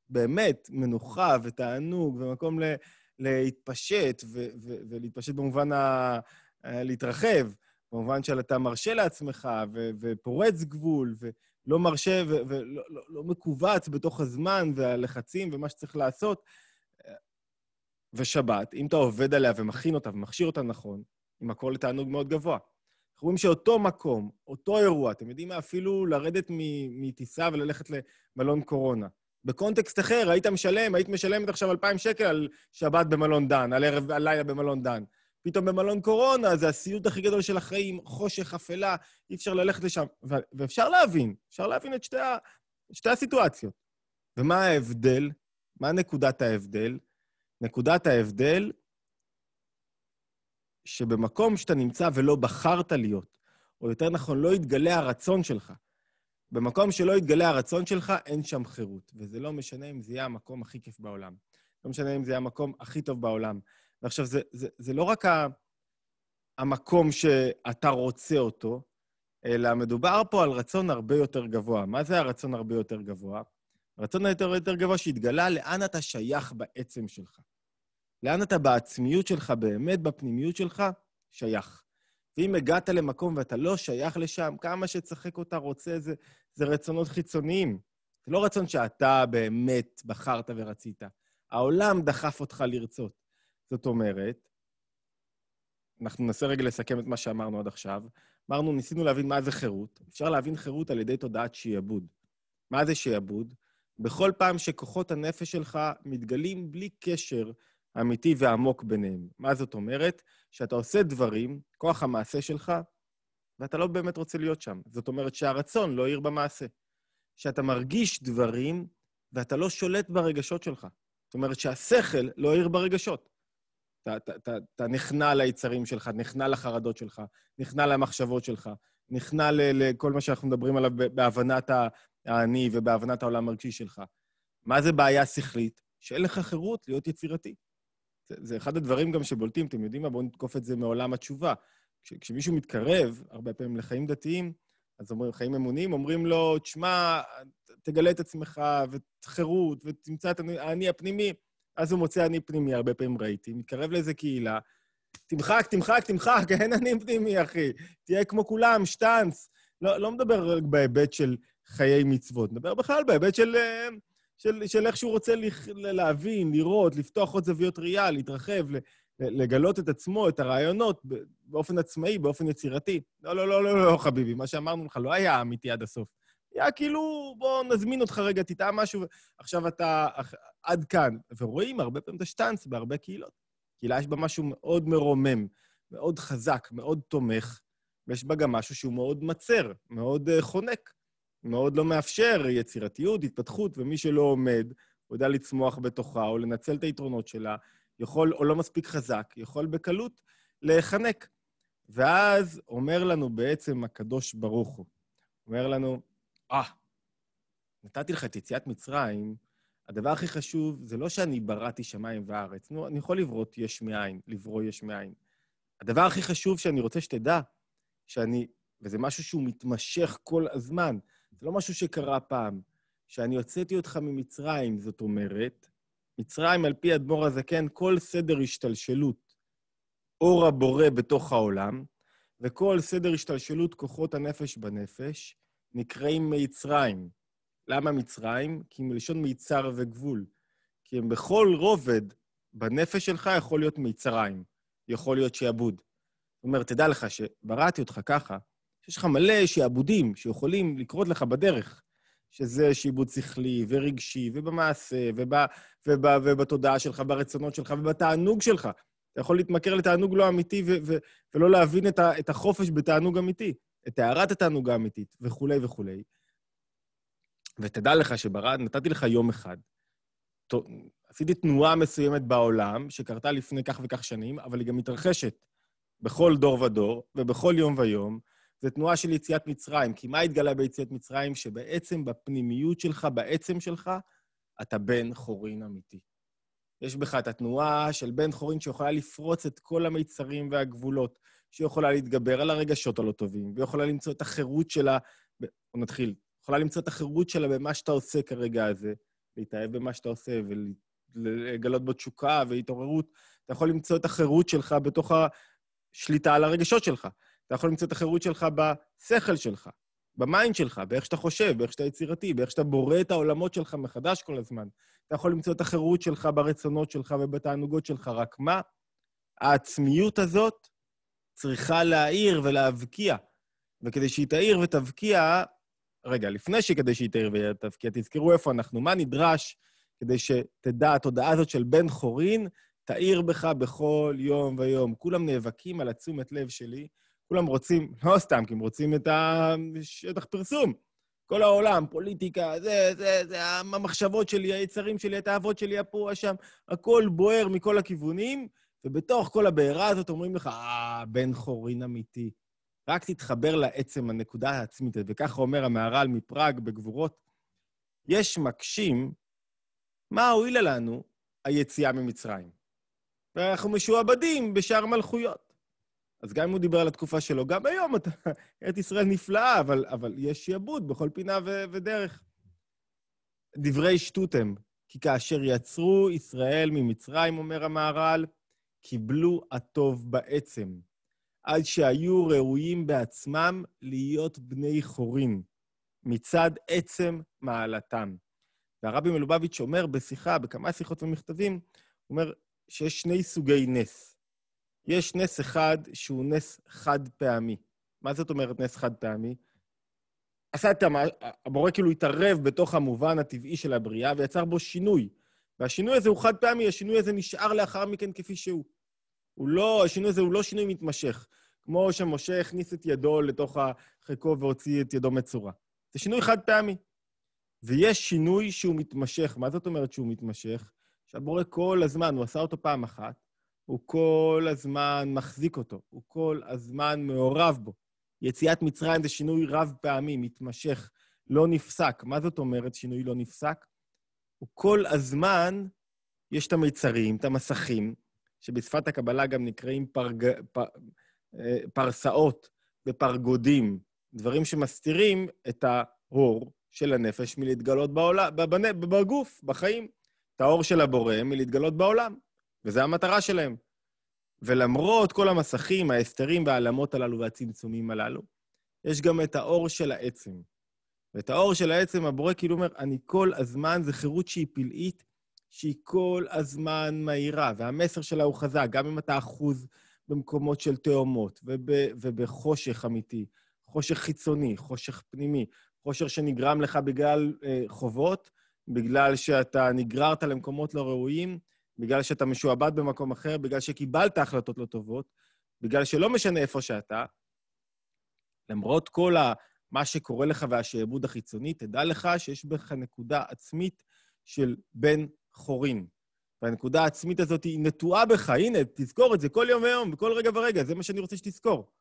Speaker 1: באמת מנוחה ותענוג ומקום ל... להתפשט, ו... ו... ולהתפשט במובן ה... להתרחב, במובן שאתה מרשה לעצמך ו... ופורץ גבול, ו... לא מרשה ולא לא, לא מכווץ בתוך הזמן והלחצים ומה שצריך לעשות. ושבת, אם אתה עובד עליה ומכין אותה ומכשיר אותה נכון, עם הכל לתענוג מאוד גבוה. אנחנו רואים שאותו מקום, אותו אירוע, אתם יודעים מה, אפילו לרדת מטיסה וללכת למלון קורונה. בקונטקסט אחר, היית משלם, היית משלמת עכשיו 2,000 שקל על שבת במלון דן, על ערב, על לילה במלון דן. פתאום במלון קורונה, זה הסיוט הכי גדול של החיים, חושך, אפלה, אי אפשר ללכת לשם. ו- ואפשר להבין, אפשר להבין את שתי, ה- שתי הסיטואציות. ומה ההבדל? מה נקודת ההבדל? נקודת ההבדל שבמקום שאתה נמצא ולא בחרת להיות, או יותר נכון, לא יתגלה הרצון שלך, במקום שלא יתגלה הרצון שלך, אין שם חירות. וזה לא משנה אם זה יהיה המקום הכי כיף בעולם. לא משנה אם זה יהיה המקום הכי טוב בעולם. ועכשיו, זה, זה, זה לא רק ה, המקום שאתה רוצה אותו, אלא מדובר פה על רצון הרבה יותר גבוה. מה זה הרצון הרבה יותר גבוה? הרצון היותר יותר גבוה שהתגלה לאן אתה שייך בעצם שלך. לאן אתה בעצמיות שלך, באמת בפנימיות שלך, שייך. ואם הגעת למקום ואתה לא שייך לשם, כמה שצחק אותה רוצה, זה, זה רצונות חיצוניים. זה לא רצון שאתה באמת בחרת ורצית. העולם דחף אותך לרצות. זאת אומרת, אנחנו ננסה רגע לסכם את מה שאמרנו עד עכשיו. אמרנו, ניסינו להבין מה זה חירות. אפשר להבין חירות על ידי תודעת שיעבוד. מה זה שיעבוד? בכל פעם שכוחות הנפש שלך מתגלים בלי קשר אמיתי ועמוק ביניהם. מה זאת אומרת? שאתה עושה דברים, כוח המעשה שלך, ואתה לא באמת רוצה להיות שם. זאת אומרת שהרצון לא עיר במעשה. שאתה מרגיש דברים ואתה לא שולט ברגשות שלך. זאת אומרת שהשכל לא עיר ברגשות. אתה נכנע ליצרים שלך, נכנע לחרדות שלך, נכנע למחשבות שלך, נכנע לכל מה שאנחנו מדברים עליו בהבנת האני ובהבנת העולם הרגשי שלך. מה זה בעיה שכלית? שאין לך חירות להיות יצירתי. זה, זה אחד הדברים גם שבולטים, אתם יודעים מה? בואו נתקוף את זה מעולם התשובה. כש, כשמישהו מתקרב, הרבה פעמים לחיים דתיים, אז אומרים, חיים אמוניים, אומרים לו, תשמע, תגלה את עצמך, וחירות, ותמצא את האני הפנימי. אז הוא מוצא אני פנימי, הרבה פעמים ראיתי, מתקרב לאיזה קהילה, תמחק, תמחק, תמחק, אין אני פנימי, אחי. תהיה כמו כולם, שטאנץ. לא, לא מדבר רק בהיבט של חיי מצוות, מדבר בכלל בהיבט של, של, אה, של, של איך שהוא רוצה לח, להבין, לראות, לפתוח עוד זוויות ראייה, להתרחב, לגלות את עצמו, את הרעיונות, באופן עצמאי, באופן יצירתי. לא, לא, לא, לא, לא, חביבי, מה שאמרנו לך לא היה אמיתי עד הסוף. היה כאילו, בוא נזמין אותך רגע, תטעה משהו, עכשיו אתה עד כאן. ורואים הרבה פעמים את השטאנץ בהרבה קהילות. קהילה יש בה משהו מאוד מרומם, מאוד חזק, מאוד תומך, ויש בה גם משהו שהוא מאוד מצר, מאוד uh, חונק, מאוד לא מאפשר יצירתיות, התפתחות, ומי שלא עומד, הוא יודע לצמוח בתוכה או לנצל את היתרונות שלה, יכול, או לא מספיק חזק, יכול בקלות להיחנק. ואז אומר לנו בעצם הקדוש ברוך הוא, אומר לנו, אה, נתתי לך את יציאת מצרים, הדבר הכי חשוב זה לא שאני בראתי שמיים וארץ. נו, אני יכול לברות יש מאין, לברוא יש מאין. הדבר הכי חשוב שאני רוצה שתדע, שאני, וזה משהו שהוא מתמשך כל הזמן, זה לא משהו שקרה פעם, שאני הוצאתי אותך ממצרים, זאת אומרת, מצרים, על פי אדמו"ר הזקן, כל סדר השתלשלות אור הבורא בתוך העולם, וכל סדר השתלשלות כוחות הנפש בנפש, נקראים מצרים. למה מצרים? כי מלשון מיצר וגבול. כי הם בכל רובד בנפש שלך יכול להיות מיצריים, יכול להיות שיעבוד. זאת אומרת, תדע לך שבראתי אותך ככה, שיש לך מלא שיעבודים שיכולים לקרות לך בדרך, שזה שעבוד שכלי ורגשי ובמעשה וב, וב, ובתודעה שלך, ברצונות שלך ובתענוג שלך. אתה יכול להתמכר לתענוג לא אמיתי ו- ו- ולא להבין את, ה- את החופש בתענוג אמיתי. את הערת התענוגה האמיתית, וכולי וכולי. ותדע לך שברד, נתתי לך יום אחד. עשיתי תנועה מסוימת בעולם, שקרתה לפני כך וכך שנים, אבל היא גם מתרחשת בכל דור ודור ובכל יום ויום. זו תנועה של יציאת מצרים. כי מה התגלה ביציאת מצרים? שבעצם בפנימיות שלך, בעצם שלך, אתה בן חורין אמיתי. יש בך את התנועה של בן חורין שיכולה לפרוץ את כל המיצרים והגבולות, שיכולה להתגבר על הרגשות הלא טובים, ויכולה למצוא את החירות שלה, בוא נתחיל, יכולה למצוא את החירות שלה במה שאתה עושה כרגע הזה, להתאהב במה שאתה עושה ולגלות בו תשוקה והתעוררות. אתה יכול למצוא את החירות שלך בתוך השליטה על הרגשות שלך. אתה יכול למצוא את החירות שלך בשכל שלך, במיינד שלך, באיך שאתה חושב, באיך שאתה יצירתי, באיך שאתה בורא את העולמות שלך מחדש כל הזמן. אתה יכול למצוא את החירות שלך ברצונות שלך ובתענוגות שלך, רק מה? העצמיות הזאת צריכה להעיר ולהבקיע. וכדי שהיא תעיר ותבקיע, רגע, לפני שכדי שהיא תעיר ותבקיע, תזכרו איפה אנחנו, מה נדרש כדי שתדע התודעה הזאת של בן חורין תעיר בך בכל יום ויום. כולם נאבקים על התשומת לב שלי, כולם רוצים, לא סתם, כי הם רוצים את השטח פרסום. כל העולם, פוליטיקה, זה, זה, זה, המחשבות שלי, היצרים שלי, התאוות שלי, הפה, שם, הכל בוער מכל הכיוונים. ובתוך כל הבעירה הזאת אומרים לך, אה, בן חורין אמיתי. רק תתחבר לעצם הנקודה העצמית, וככה אומר המהר"ל מפראג בגבורות, יש מקשים, מה הועילה לנו היציאה ממצרים? ואנחנו משועבדים בשאר מלכויות. אז גם אם הוא דיבר על התקופה שלו, גם היום אתה... ארץ ישראל נפלאה, אבל, אבל יש שיעבוד בכל פינה ו- ודרך. דברי שטות הם, כי כאשר יצרו ישראל ממצרים, אומר המהר"ל, קיבלו הטוב בעצם, עד שהיו ראויים בעצמם להיות בני חורין, מצד עצם מעלתם. והרבי מלובביץ' אומר בשיחה, בכמה שיחות ומכתבים, הוא אומר שיש שני סוגי נס. יש נס אחד שהוא נס חד פעמי. מה זאת אומרת נס חד פעמי? עשה את המ... הבורא כאילו התערב בתוך המובן הטבעי של הבריאה ויצר בו שינוי. והשינוי הזה הוא חד פעמי, השינוי הזה נשאר לאחר מכן כפי שהוא. הוא לא, השינוי הזה הוא לא שינוי מתמשך, כמו שמשה הכניס את ידו לתוך החיקו והוציא את ידו מצורע. זה שינוי חד פעמי. ויש שינוי שהוא מתמשך. מה זאת אומרת שהוא מתמשך? שהבורא כל הזמן, הוא עשה אותו פעם אחת, הוא כל הזמן מחזיק אותו, הוא כל הזמן מעורב בו. יציאת מצרים זה שינוי רב פעמי, מתמשך, לא נפסק. מה זאת אומרת שינוי לא נפסק? הוא כל הזמן, יש את המיצרים, את המסכים, שבשפת הקבלה גם נקראים פרג... אה, פרסאות ופרגודים, דברים שמסתירים את האור של הנפש מלהתגלות בעולם, בגוף, בחיים, את האור של הבורא מלהתגלות בעולם, וזו המטרה שלהם. ולמרות כל המסכים, ההסתרים והעלמות הללו והצמצומים הללו, יש גם את האור של העצם. ואת האור של העצם הבורא כאילו אומר, אני כל הזמן, זו חירות שהיא פלאית, שהיא כל הזמן מהירה, והמסר שלה הוא חזק, גם אם אתה אחוז במקומות של תאומות וב, ובחושך אמיתי, חושך חיצוני, חושך פנימי, חושך שנגרם לך בגלל אה, חובות, בגלל שאתה נגררת למקומות לא ראויים, בגלל שאתה משועבד במקום אחר, בגלל שקיבלת החלטות לא טובות, בגלל שלא משנה איפה שאתה, למרות כל ה, מה שקורה לך והשעבוד החיצוני, תדע לך שיש בך נקודה עצמית של בן חורים. והנקודה העצמית הזאת היא נטועה בך, הנה, תזכור את זה כל יום ויום, בכל רגע ורגע, זה מה שאני רוצה שתזכור.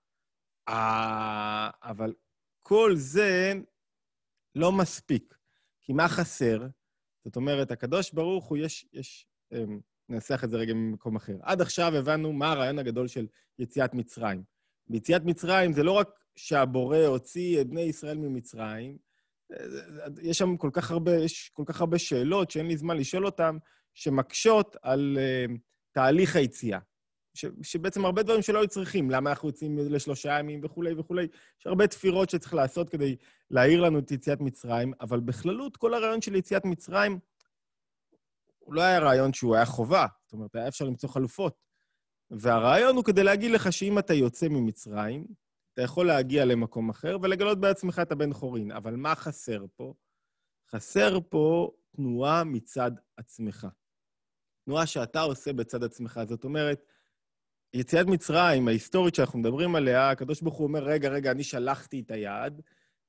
Speaker 1: אה, אבל כל זה לא מספיק. כי מה חסר? זאת אומרת, הקדוש ברוך הוא, יש, יש, אמ, ננסח את זה רגע ממקום אחר. עד עכשיו הבנו מה הרעיון הגדול של יציאת מצרים. ביציאת מצרים זה לא רק שהבורא הוציא את בני ישראל ממצרים, יש שם כל כך הרבה, יש כל כך הרבה שאלות שאין לי זמן לשאול אותן, שמקשות על uh, תהליך היציאה. ש, שבעצם הרבה דברים שלא היו צריכים, למה אנחנו יוצאים לשלושה ימים וכולי וכולי. יש הרבה תפירות שצריך לעשות כדי להעיר לנו את יציאת מצרים, אבל בכללות, כל הרעיון של יציאת מצרים, הוא לא היה רעיון שהוא היה חובה. זאת אומרת, היה אפשר למצוא חלופות. והרעיון הוא כדי להגיד לך שאם אתה יוצא ממצרים, אתה יכול להגיע למקום אחר ולגלות בעצמך את הבן חורין. אבל מה חסר פה? חסר פה תנועה מצד עצמך. תנועה שאתה עושה בצד עצמך. זאת אומרת, יציאת מצרים, ההיסטורית שאנחנו מדברים עליה, הקדוש ברוך הוא אומר, רגע, רגע, אני שלחתי את היד,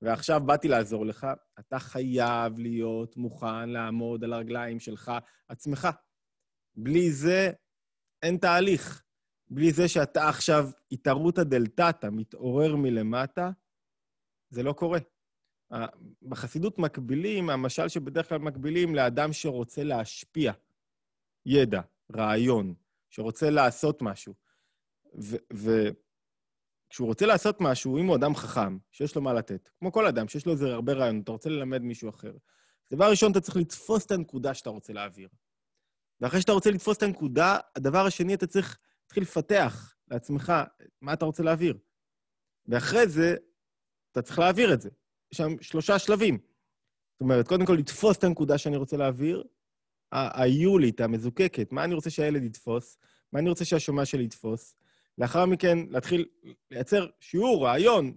Speaker 1: ועכשיו באתי לעזור לך. אתה חייב להיות מוכן לעמוד על הרגליים שלך עצמך. בלי זה, אין תהליך. בלי זה שאתה עכשיו התערותא דלתתא, מתעורר מלמטה, זה לא קורה. בחסידות מקבילים, המשל שבדרך כלל מקבילים לאדם שרוצה להשפיע ידע, רעיון, שרוצה לעשות משהו. וכשהוא רוצה לעשות משהו, אם הוא אדם חכם, שיש לו מה לתת, כמו כל אדם, שיש לו איזה הרבה רעיון, אתה רוצה ללמד מישהו אחר, דבר ראשון, אתה צריך לתפוס את הנקודה שאתה רוצה להעביר. ואחרי שאתה רוצה לתפוס את הנקודה, הדבר השני, אתה צריך תתחיל לפתח לעצמך מה אתה רוצה להעביר. ואחרי זה, אתה צריך להעביר את זה. יש שם שלושה שלבים. זאת אומרת, קודם כל לתפוס את הנקודה שאני רוצה להעביר, היולית, המזוקקת, מה אני רוצה שהילד יתפוס, מה אני רוצה שהשומע שלי יתפוס. לאחר מכן, להתחיל לייצר שיעור, רעיון,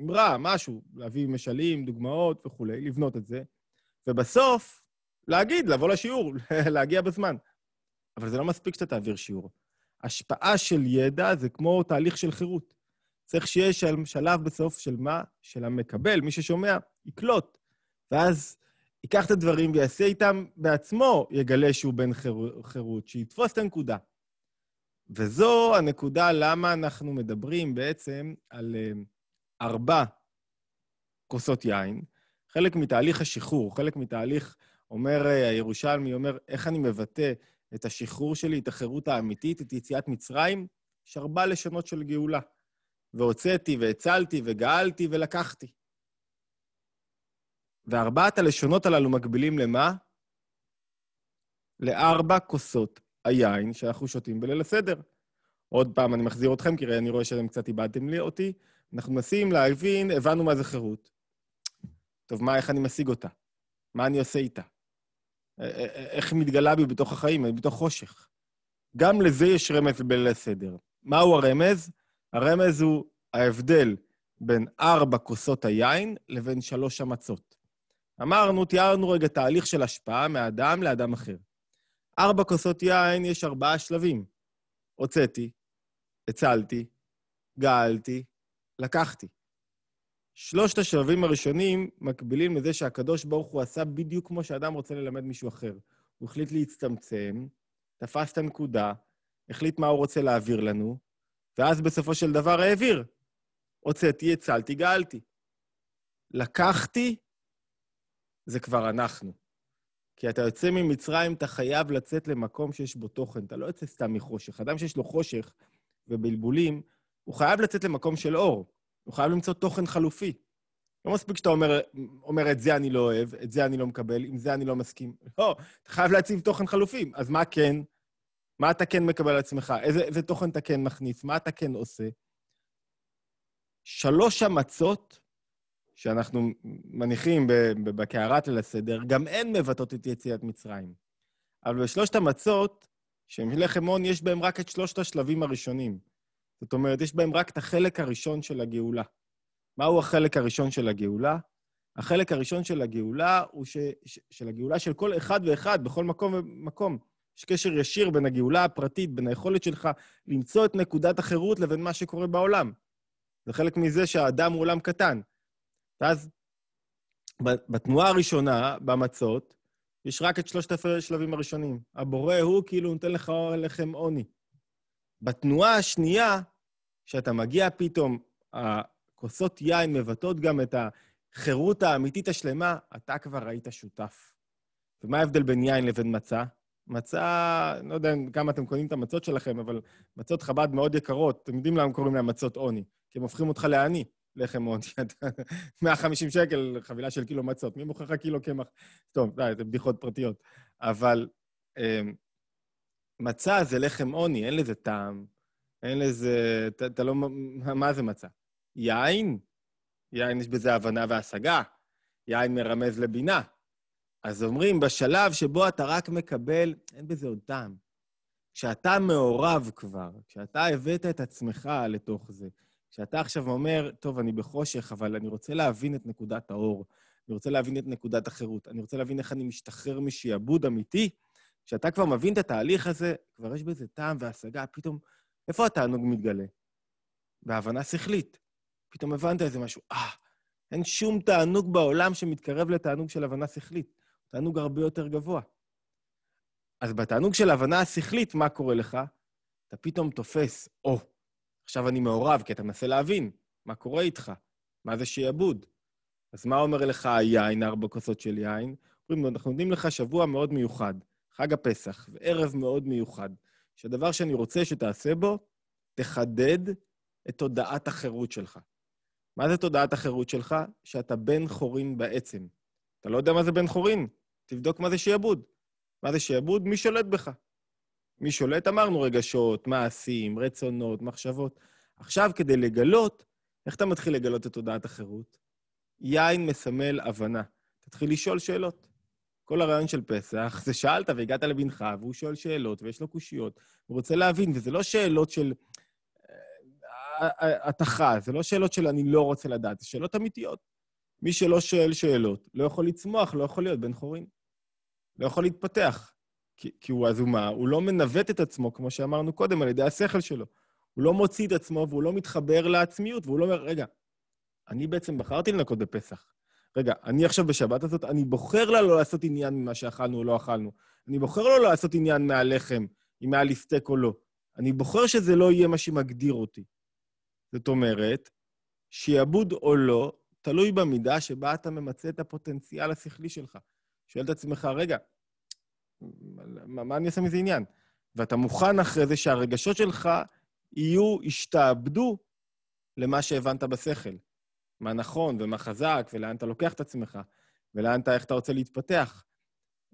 Speaker 1: אמרה, משהו, להביא משלים, דוגמאות וכולי, לבנות את זה. ובסוף, להגיד, לבוא לשיעור, להגיע בזמן. אבל זה לא מספיק שאתה תעביר שיעור. השפעה של ידע זה כמו תהליך של חירות. צריך שיהיה של, שלב בסוף של מה? של המקבל, מי ששומע, יקלוט. ואז ייקח את הדברים ויעשה איתם בעצמו, יגלה שהוא בן חיר, חירות, שיתפוס את הנקודה. וזו הנקודה למה אנחנו מדברים בעצם על אה, ארבע כוסות יין, חלק מתהליך השחרור, חלק מתהליך, אומר אה, הירושלמי, אומר, איך אני מבטא את השחרור שלי, את החירות האמיתית, את יציאת מצרים, יש ארבע לשונות של גאולה. והוצאתי, והצלתי, וגאלתי, ולקחתי. וארבעת הלשונות הללו מקבילים למה? לארבע כוסות היין שאנחנו שותים בליל הסדר. עוד פעם, אני מחזיר אתכם, כי אני רואה שאתם קצת איבדתם לי אותי. אנחנו מנסים להבין, הבנו מה זה חירות. טוב, מה, איך אני משיג אותה? מה אני עושה איתה? אה, אה, אה, איך היא מתגלה בי בתוך החיים, בתוך חושך. גם לזה יש רמז בליל הסדר. מהו הרמז? הרמז הוא ההבדל בין ארבע כוסות היין לבין שלוש המצות. אמרנו, תיארנו רגע תהליך של השפעה מאדם לאדם אחר. ארבע כוסות יין, יש ארבעה שלבים. הוצאתי, הצלתי, געלתי, לקחתי. שלושת השלבים הראשונים מקבילים לזה שהקדוש ברוך הוא עשה בדיוק כמו שאדם רוצה ללמד מישהו אחר. הוא החליט להצטמצם, תפס את הנקודה, החליט מה הוא רוצה להעביר לנו, ואז בסופו של דבר העביר. הוצאתי, הצלתי, גאלתי. לקחתי, זה כבר אנחנו. כי אתה יוצא ממצרים, אתה חייב לצאת למקום שיש בו תוכן, אתה לא יוצא סתם מחושך. אדם שיש לו חושך ובלבולים, הוא חייב לצאת למקום של אור. הוא חייב למצוא תוכן חלופי. לא מספיק שאתה אומר, אומר, את זה אני לא אוהב, את זה אני לא מקבל, עם זה אני לא מסכים. לא, אתה חייב להציב תוכן חלופי. אז מה כן? מה אתה כן מקבל על עצמך? איזה, איזה תוכן אתה כן מכניס? מה אתה כן עושה? שלוש המצות שאנחנו מניחים בקערת ליל הסדר, גם הן מבטאות את יציאת מצרים. אבל בשלושת המצות, שהן לחם הון, יש בהן רק את שלושת השלבים הראשונים. זאת אומרת, יש בהם רק את החלק הראשון של הגאולה. מהו החלק הראשון של הגאולה? החלק הראשון של הגאולה הוא ש, ש, של הגאולה של כל אחד ואחד, בכל מקום ומקום. יש קשר ישיר בין הגאולה הפרטית, בין היכולת שלך למצוא את נקודת החירות לבין מה שקורה בעולם. זה חלק מזה שהאדם הוא עולם קטן. ואז בתנועה הראשונה, במצות, יש רק את שלושת השלבים הראשונים. הבורא הוא כאילו נותן לך לחם עוני. בתנועה השנייה, שאתה מגיע פתאום, הכוסות יין מבטאות גם את החירות האמיתית השלמה, אתה כבר היית שותף. ומה ההבדל בין יין לבין מצה? מצה, לא יודע כמה אתם קונים את המצות שלכם, אבל מצות חב"ד מאוד יקרות. אתם יודעים למה קוראים להן מצות עוני? כי הם הופכים אותך לעני. לחם עוני. 150 שקל, חבילה של קילו מצות. מי מוכר לך קילו קמח? טוב, די, זה בדיחות פרטיות. אבל אה, מצה זה לחם עוני, אין לזה טעם, אין לזה... אתה לא... מה זה מצה? יין? יין יש בזה הבנה והשגה. יין מרמז לבינה. אז אומרים, בשלב שבו אתה רק מקבל, אין בזה עוד טעם. כשאתה מעורב כבר, כשאתה הבאת את עצמך לתוך זה, כשאתה עכשיו אומר, טוב, אני בחושך, אבל אני רוצה להבין את נקודת האור, אני רוצה להבין את נקודת החירות, אני רוצה להבין איך אני משתחרר משעבוד אמיתי, כשאתה כבר מבין את התהליך הזה, כבר יש בזה טעם והשגה, פתאום איפה התענוג מתגלה? בהבנה שכלית. פתאום הבנת איזה משהו, אה, אין שום תענוג בעולם שמתקרב לתענוג של הבנה שכלית. תענוג הרבה יותר גבוה. אז בתענוג של ההבנה השכלית, מה קורה לך? אתה פתאום תופס, או, oh, עכשיו אני מעורב, כי אתה מנסה להבין מה קורה איתך, מה זה שיעבוד. אז מה אומר לך היין, ארבע כוסות של יין? אומרים לו, אנחנו נותנים לך שבוע מאוד מיוחד, חג הפסח, וערב מאוד מיוחד. שהדבר שאני רוצה שתעשה בו, תחדד את תודעת החירות שלך. מה זה תודעת החירות שלך? שאתה בן חורין בעצם. אתה לא יודע מה זה בן חורין? תבדוק מה זה שיעבוד. מה זה שיעבוד? מי שולט בך. מי שולט, אמרנו רגשות, מעשים, רצונות, מחשבות. עכשיו, כדי לגלות, איך אתה מתחיל לגלות את תודעת החירות? יין מסמל הבנה. תתחיל לשאול שאלות. כל הרעיון של פסח זה שאלת והגעת לבנך, והוא שואל שאלות, ויש לו קושיות, הוא רוצה להבין, וזה לא שאלות של התכה, אה, אה, אה, זה לא שאלות של אני לא רוצה לדעת, זה שאלות אמיתיות. מי שלא שואל שאלות, לא יכול לצמוח, לא יכול להיות בן חורין. לא יכול להתפתח, כי, כי הוא אז הוא מה? הוא לא מנווט את עצמו, כמו שאמרנו קודם, על ידי השכל שלו. הוא לא מוציא את עצמו והוא לא מתחבר לעצמיות, והוא לא אומר, רגע, אני בעצם בחרתי לנקות בפסח. רגע, אני עכשיו בשבת הזאת, אני בוחר לה לא לעשות עניין ממה שאכלנו או לא אכלנו. אני בוחר לא לעשות עניין מהלחם, אם היה לי סטייק או לא. אני בוחר שזה לא יהיה מה שמגדיר אותי. זאת אומרת, שיעבוד או לא, תלוי במידה שבה אתה ממצה את הפוטנציאל השכלי שלך. שואל את עצמך, רגע, מה, מה אני עושה מזה עניין? ואתה מוכן אחרי זה שהרגשות שלך יהיו, ישתעבדו למה שהבנת בשכל. מה נכון ומה חזק, ולאן אתה לוקח את עצמך, ולאן אתה, איך אתה רוצה להתפתח,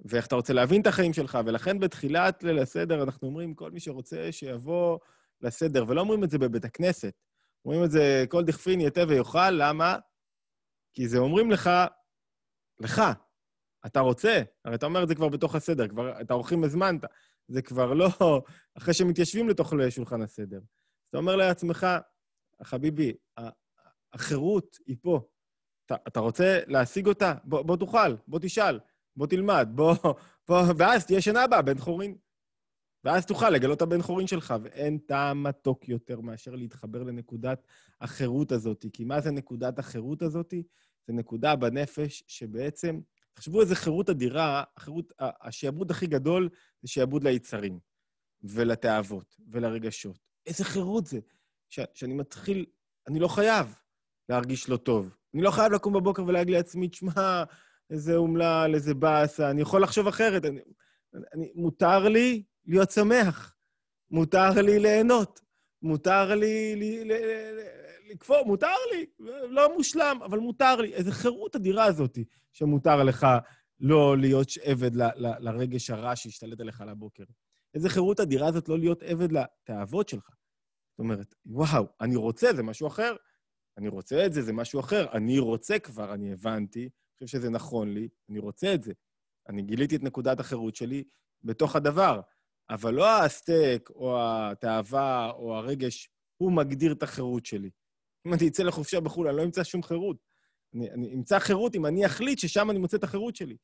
Speaker 1: ואיך אתה רוצה להבין את החיים שלך. ולכן בתחילת ליל הסדר אנחנו אומרים, כל מי שרוצה שיבוא לסדר, ולא אומרים את זה בבית הכנסת. אומרים את זה, כל דכפין יתה ויאכל, למה? כי זה אומרים לך, לך, אתה רוצה, הרי אתה אומר את זה כבר בתוך הסדר, כבר, את האורחים הזמנת. זה כבר לא אחרי שמתיישבים לתוך שולחן הסדר. אתה אומר לעצמך, חביבי, החירות היא פה. אתה, אתה רוצה להשיג אותה? בוא, בוא תוכל, בוא תשאל, בוא תלמד, בוא... בוא ואז תהיה שנה הבאה, בן חורין. ואז תוכל לגלות את הבן חורין שלך, ואין טעם מתוק יותר מאשר להתחבר לנקודת החירות הזאת. כי מה זה נקודת החירות הזאת? זה נקודה בנפש שבעצם, תחשבו איזה חירות אדירה, החירות, השעבוד הכי גדול זה שעבוד ליצרים, ולתאוות, ולרגשות. איזה חירות זה, ש, שאני מתחיל, אני לא חייב. להרגיש לא טוב. אני לא חייב לקום בבוקר ולהגיד לעצמי, תשמע, איזה אומלל, איזה באסה, אני יכול לחשוב אחרת. אני, אני, מותר לי להיות שמח, מותר לי ליהנות, מותר לי, לי, לי, לי לקפוא, מותר לי, לא מושלם, אבל מותר לי. איזו חירות אדירה הזאת שמותר לך לא להיות עבד ל, ל, לרגש הרע שהשתלט עליך לבוקר. איזו חירות אדירה זאת לא להיות עבד לתאוות שלך. זאת אומרת, וואו, אני רוצה, זה משהו אחר. אני רוצה את זה, זה משהו אחר. אני רוצה כבר, אני הבנתי, אני חושב שזה נכון לי, אני רוצה את זה. אני גיליתי את נקודת החירות שלי בתוך הדבר, אבל לא הסטייק או התאווה או הרגש, הוא מגדיר את החירות שלי. אם אני אצא לחופשה בחו"ל, אני לא אמצא שום חירות. אני, אני אמצא חירות אם אני אחליט ששם אני מוצא את החירות שלי.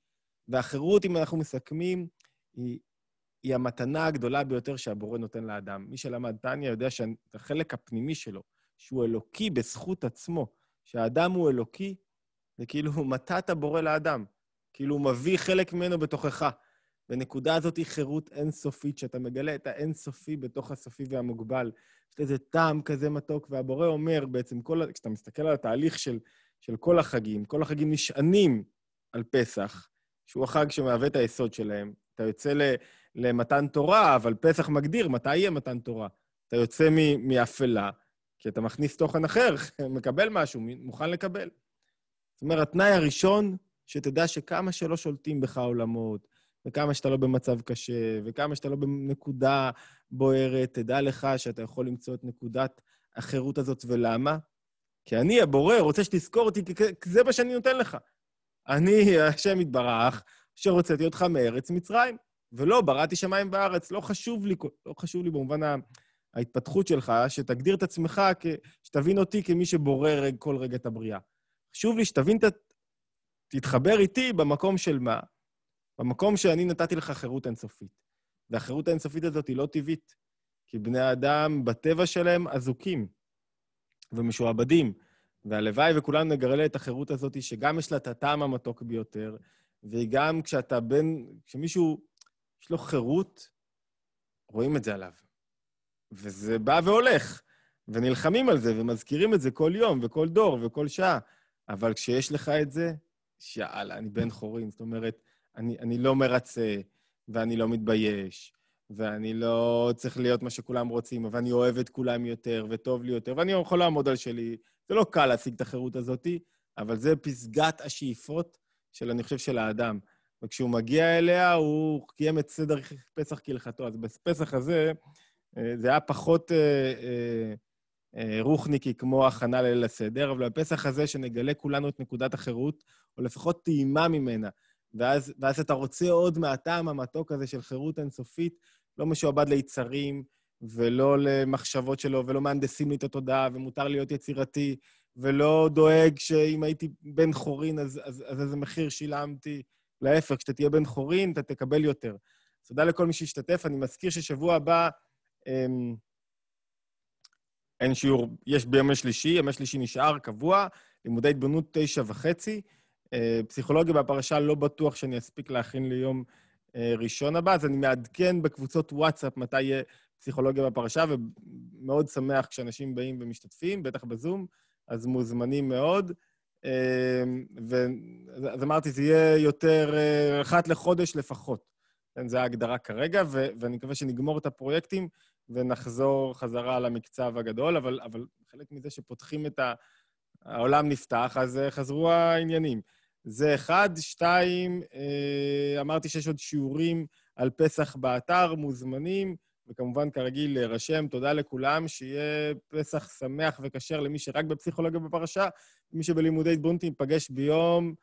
Speaker 1: והחירות, אם אנחנו מסכמים, היא, היא המתנה הגדולה ביותר שהבורא נותן לאדם. מי שלמד טניה יודע שהחלק הפנימי שלו, שהוא אלוקי בזכות עצמו, שהאדם הוא אלוקי, זה כאילו מתת הבורא לאדם. כאילו, הוא מביא חלק ממנו בתוכך. בנקודה הזאת היא חירות אינסופית, שאתה מגלה את האינסופי בתוך הסופי והמוגבל. יש לזה טעם כזה מתוק, והבורא אומר בעצם, כל, כשאתה מסתכל על התהליך של, של כל החגים, כל החגים נשענים על פסח, שהוא החג שמהווה את היסוד שלהם. אתה יוצא ל, למתן תורה, אבל פסח מגדיר מתי יהיה מתן תורה. אתה יוצא מאפלה כשאתה מכניס תוכן אחר, מקבל משהו, מוכן לקבל. זאת אומרת, התנאי הראשון, שתדע שכמה שלא שולטים בך עולמות, וכמה שאתה לא במצב קשה, וכמה שאתה לא בנקודה בוערת, תדע לך שאתה יכול למצוא את נקודת החירות הזאת, ולמה? כי אני, הבורא, רוצה שתזכור אותי, כי זה מה שאני נותן לך. אני, השם יתברך, שהוצאתי אותך מארץ מצרים, ולא, בראתי שמיים וארץ. לא חשוב לי, לא חשוב לי במובן ה... ההתפתחות שלך, שתגדיר את עצמך, כ... שתבין אותי כמי שבורר כל רגע את הבריאה. חשוב לי שתבין, את... תתחבר איתי במקום של מה? במקום שאני נתתי לך חירות אינסופית. והחירות האינסופית הזאת היא לא טבעית, כי בני האדם בטבע שלהם אזוקים ומשועבדים. והלוואי וכולנו נגרלה את החירות הזאת, שגם יש לה את הטעם המתוק ביותר, וגם כשאתה בן, כשמישהו, יש לו חירות, רואים את זה עליו. וזה בא והולך, ונלחמים על זה, ומזכירים את זה כל יום, וכל דור, וכל שעה. אבל כשיש לך את זה, שאללה, אני בן חורין. זאת אומרת, אני, אני לא מרצה, ואני לא מתבייש, ואני לא צריך להיות מה שכולם רוצים, אבל אני אוהב את כולם יותר, וטוב לי יותר, ואני יכול לעמוד על שלי. זה לא קל להשיג את החירות הזאת, אבל זה פסגת השאיפות של, אני חושב, של האדם. וכשהוא מגיע אליה, הוא קיים את סדר פסח כהלכתו. אז בפסח הזה, אה, זה היה פחות אה, אה, אה רוחניקי כמו הכנה לליל הסדר, אבל בפסח הזה שנגלה כולנו את נקודת החירות, או לפחות טעימה ממנה, ואז, ואז אתה רוצה עוד מהטעם המתוק הזה של חירות אינסופית, לא משועבד ליצרים ולא למחשבות שלו, ולא מהנדסים לי את התודעה, ומותר להיות יצירתי, ולא דואג שאם הייתי בן חורין, אז, אז, אז איזה מחיר שילמתי. להפך, כשאתה תהיה בן חורין, אתה תקבל יותר. תודה לכל מי שהשתתף. אני מזכיר ששבוע הבא... אמ, אין שיעור, יש בימי שלישי, ימי שלישי נשאר קבוע, לימודי התבוננות תשע וחצי. אה, פסיכולוגיה בפרשה לא בטוח שאני אספיק להכין ליום אה, ראשון הבא, אז אני מעדכן בקבוצות וואטסאפ מתי יהיה פסיכולוגיה בפרשה, ומאוד שמח כשאנשים באים ומשתתפים, בטח בזום, אז מוזמנים מאוד. אמ, ואז אמרתי, זה יהיה יותר אה, אחת לחודש לפחות. כן, זו ההגדרה כרגע, ו- ואני מקווה שנגמור את הפרויקטים ונחזור חזרה למקצב הגדול, אבל, אבל חלק מזה שפותחים את ה... העולם נפתח, אז אה, חזרו העניינים. זה אחד. שתיים, אה, אמרתי שיש עוד שיעורים על פסח באתר, מוזמנים, וכמובן, כרגיל, להירשם. תודה לכולם, שיהיה פסח שמח וכשר למי שרק בפסיכולוגיה בפרשה. מי שבלימודי התבוננות פגש ביום,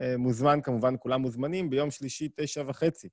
Speaker 1: אה, מוזמן, כמובן, כולם מוזמנים, ביום שלישי, תשע וחצי.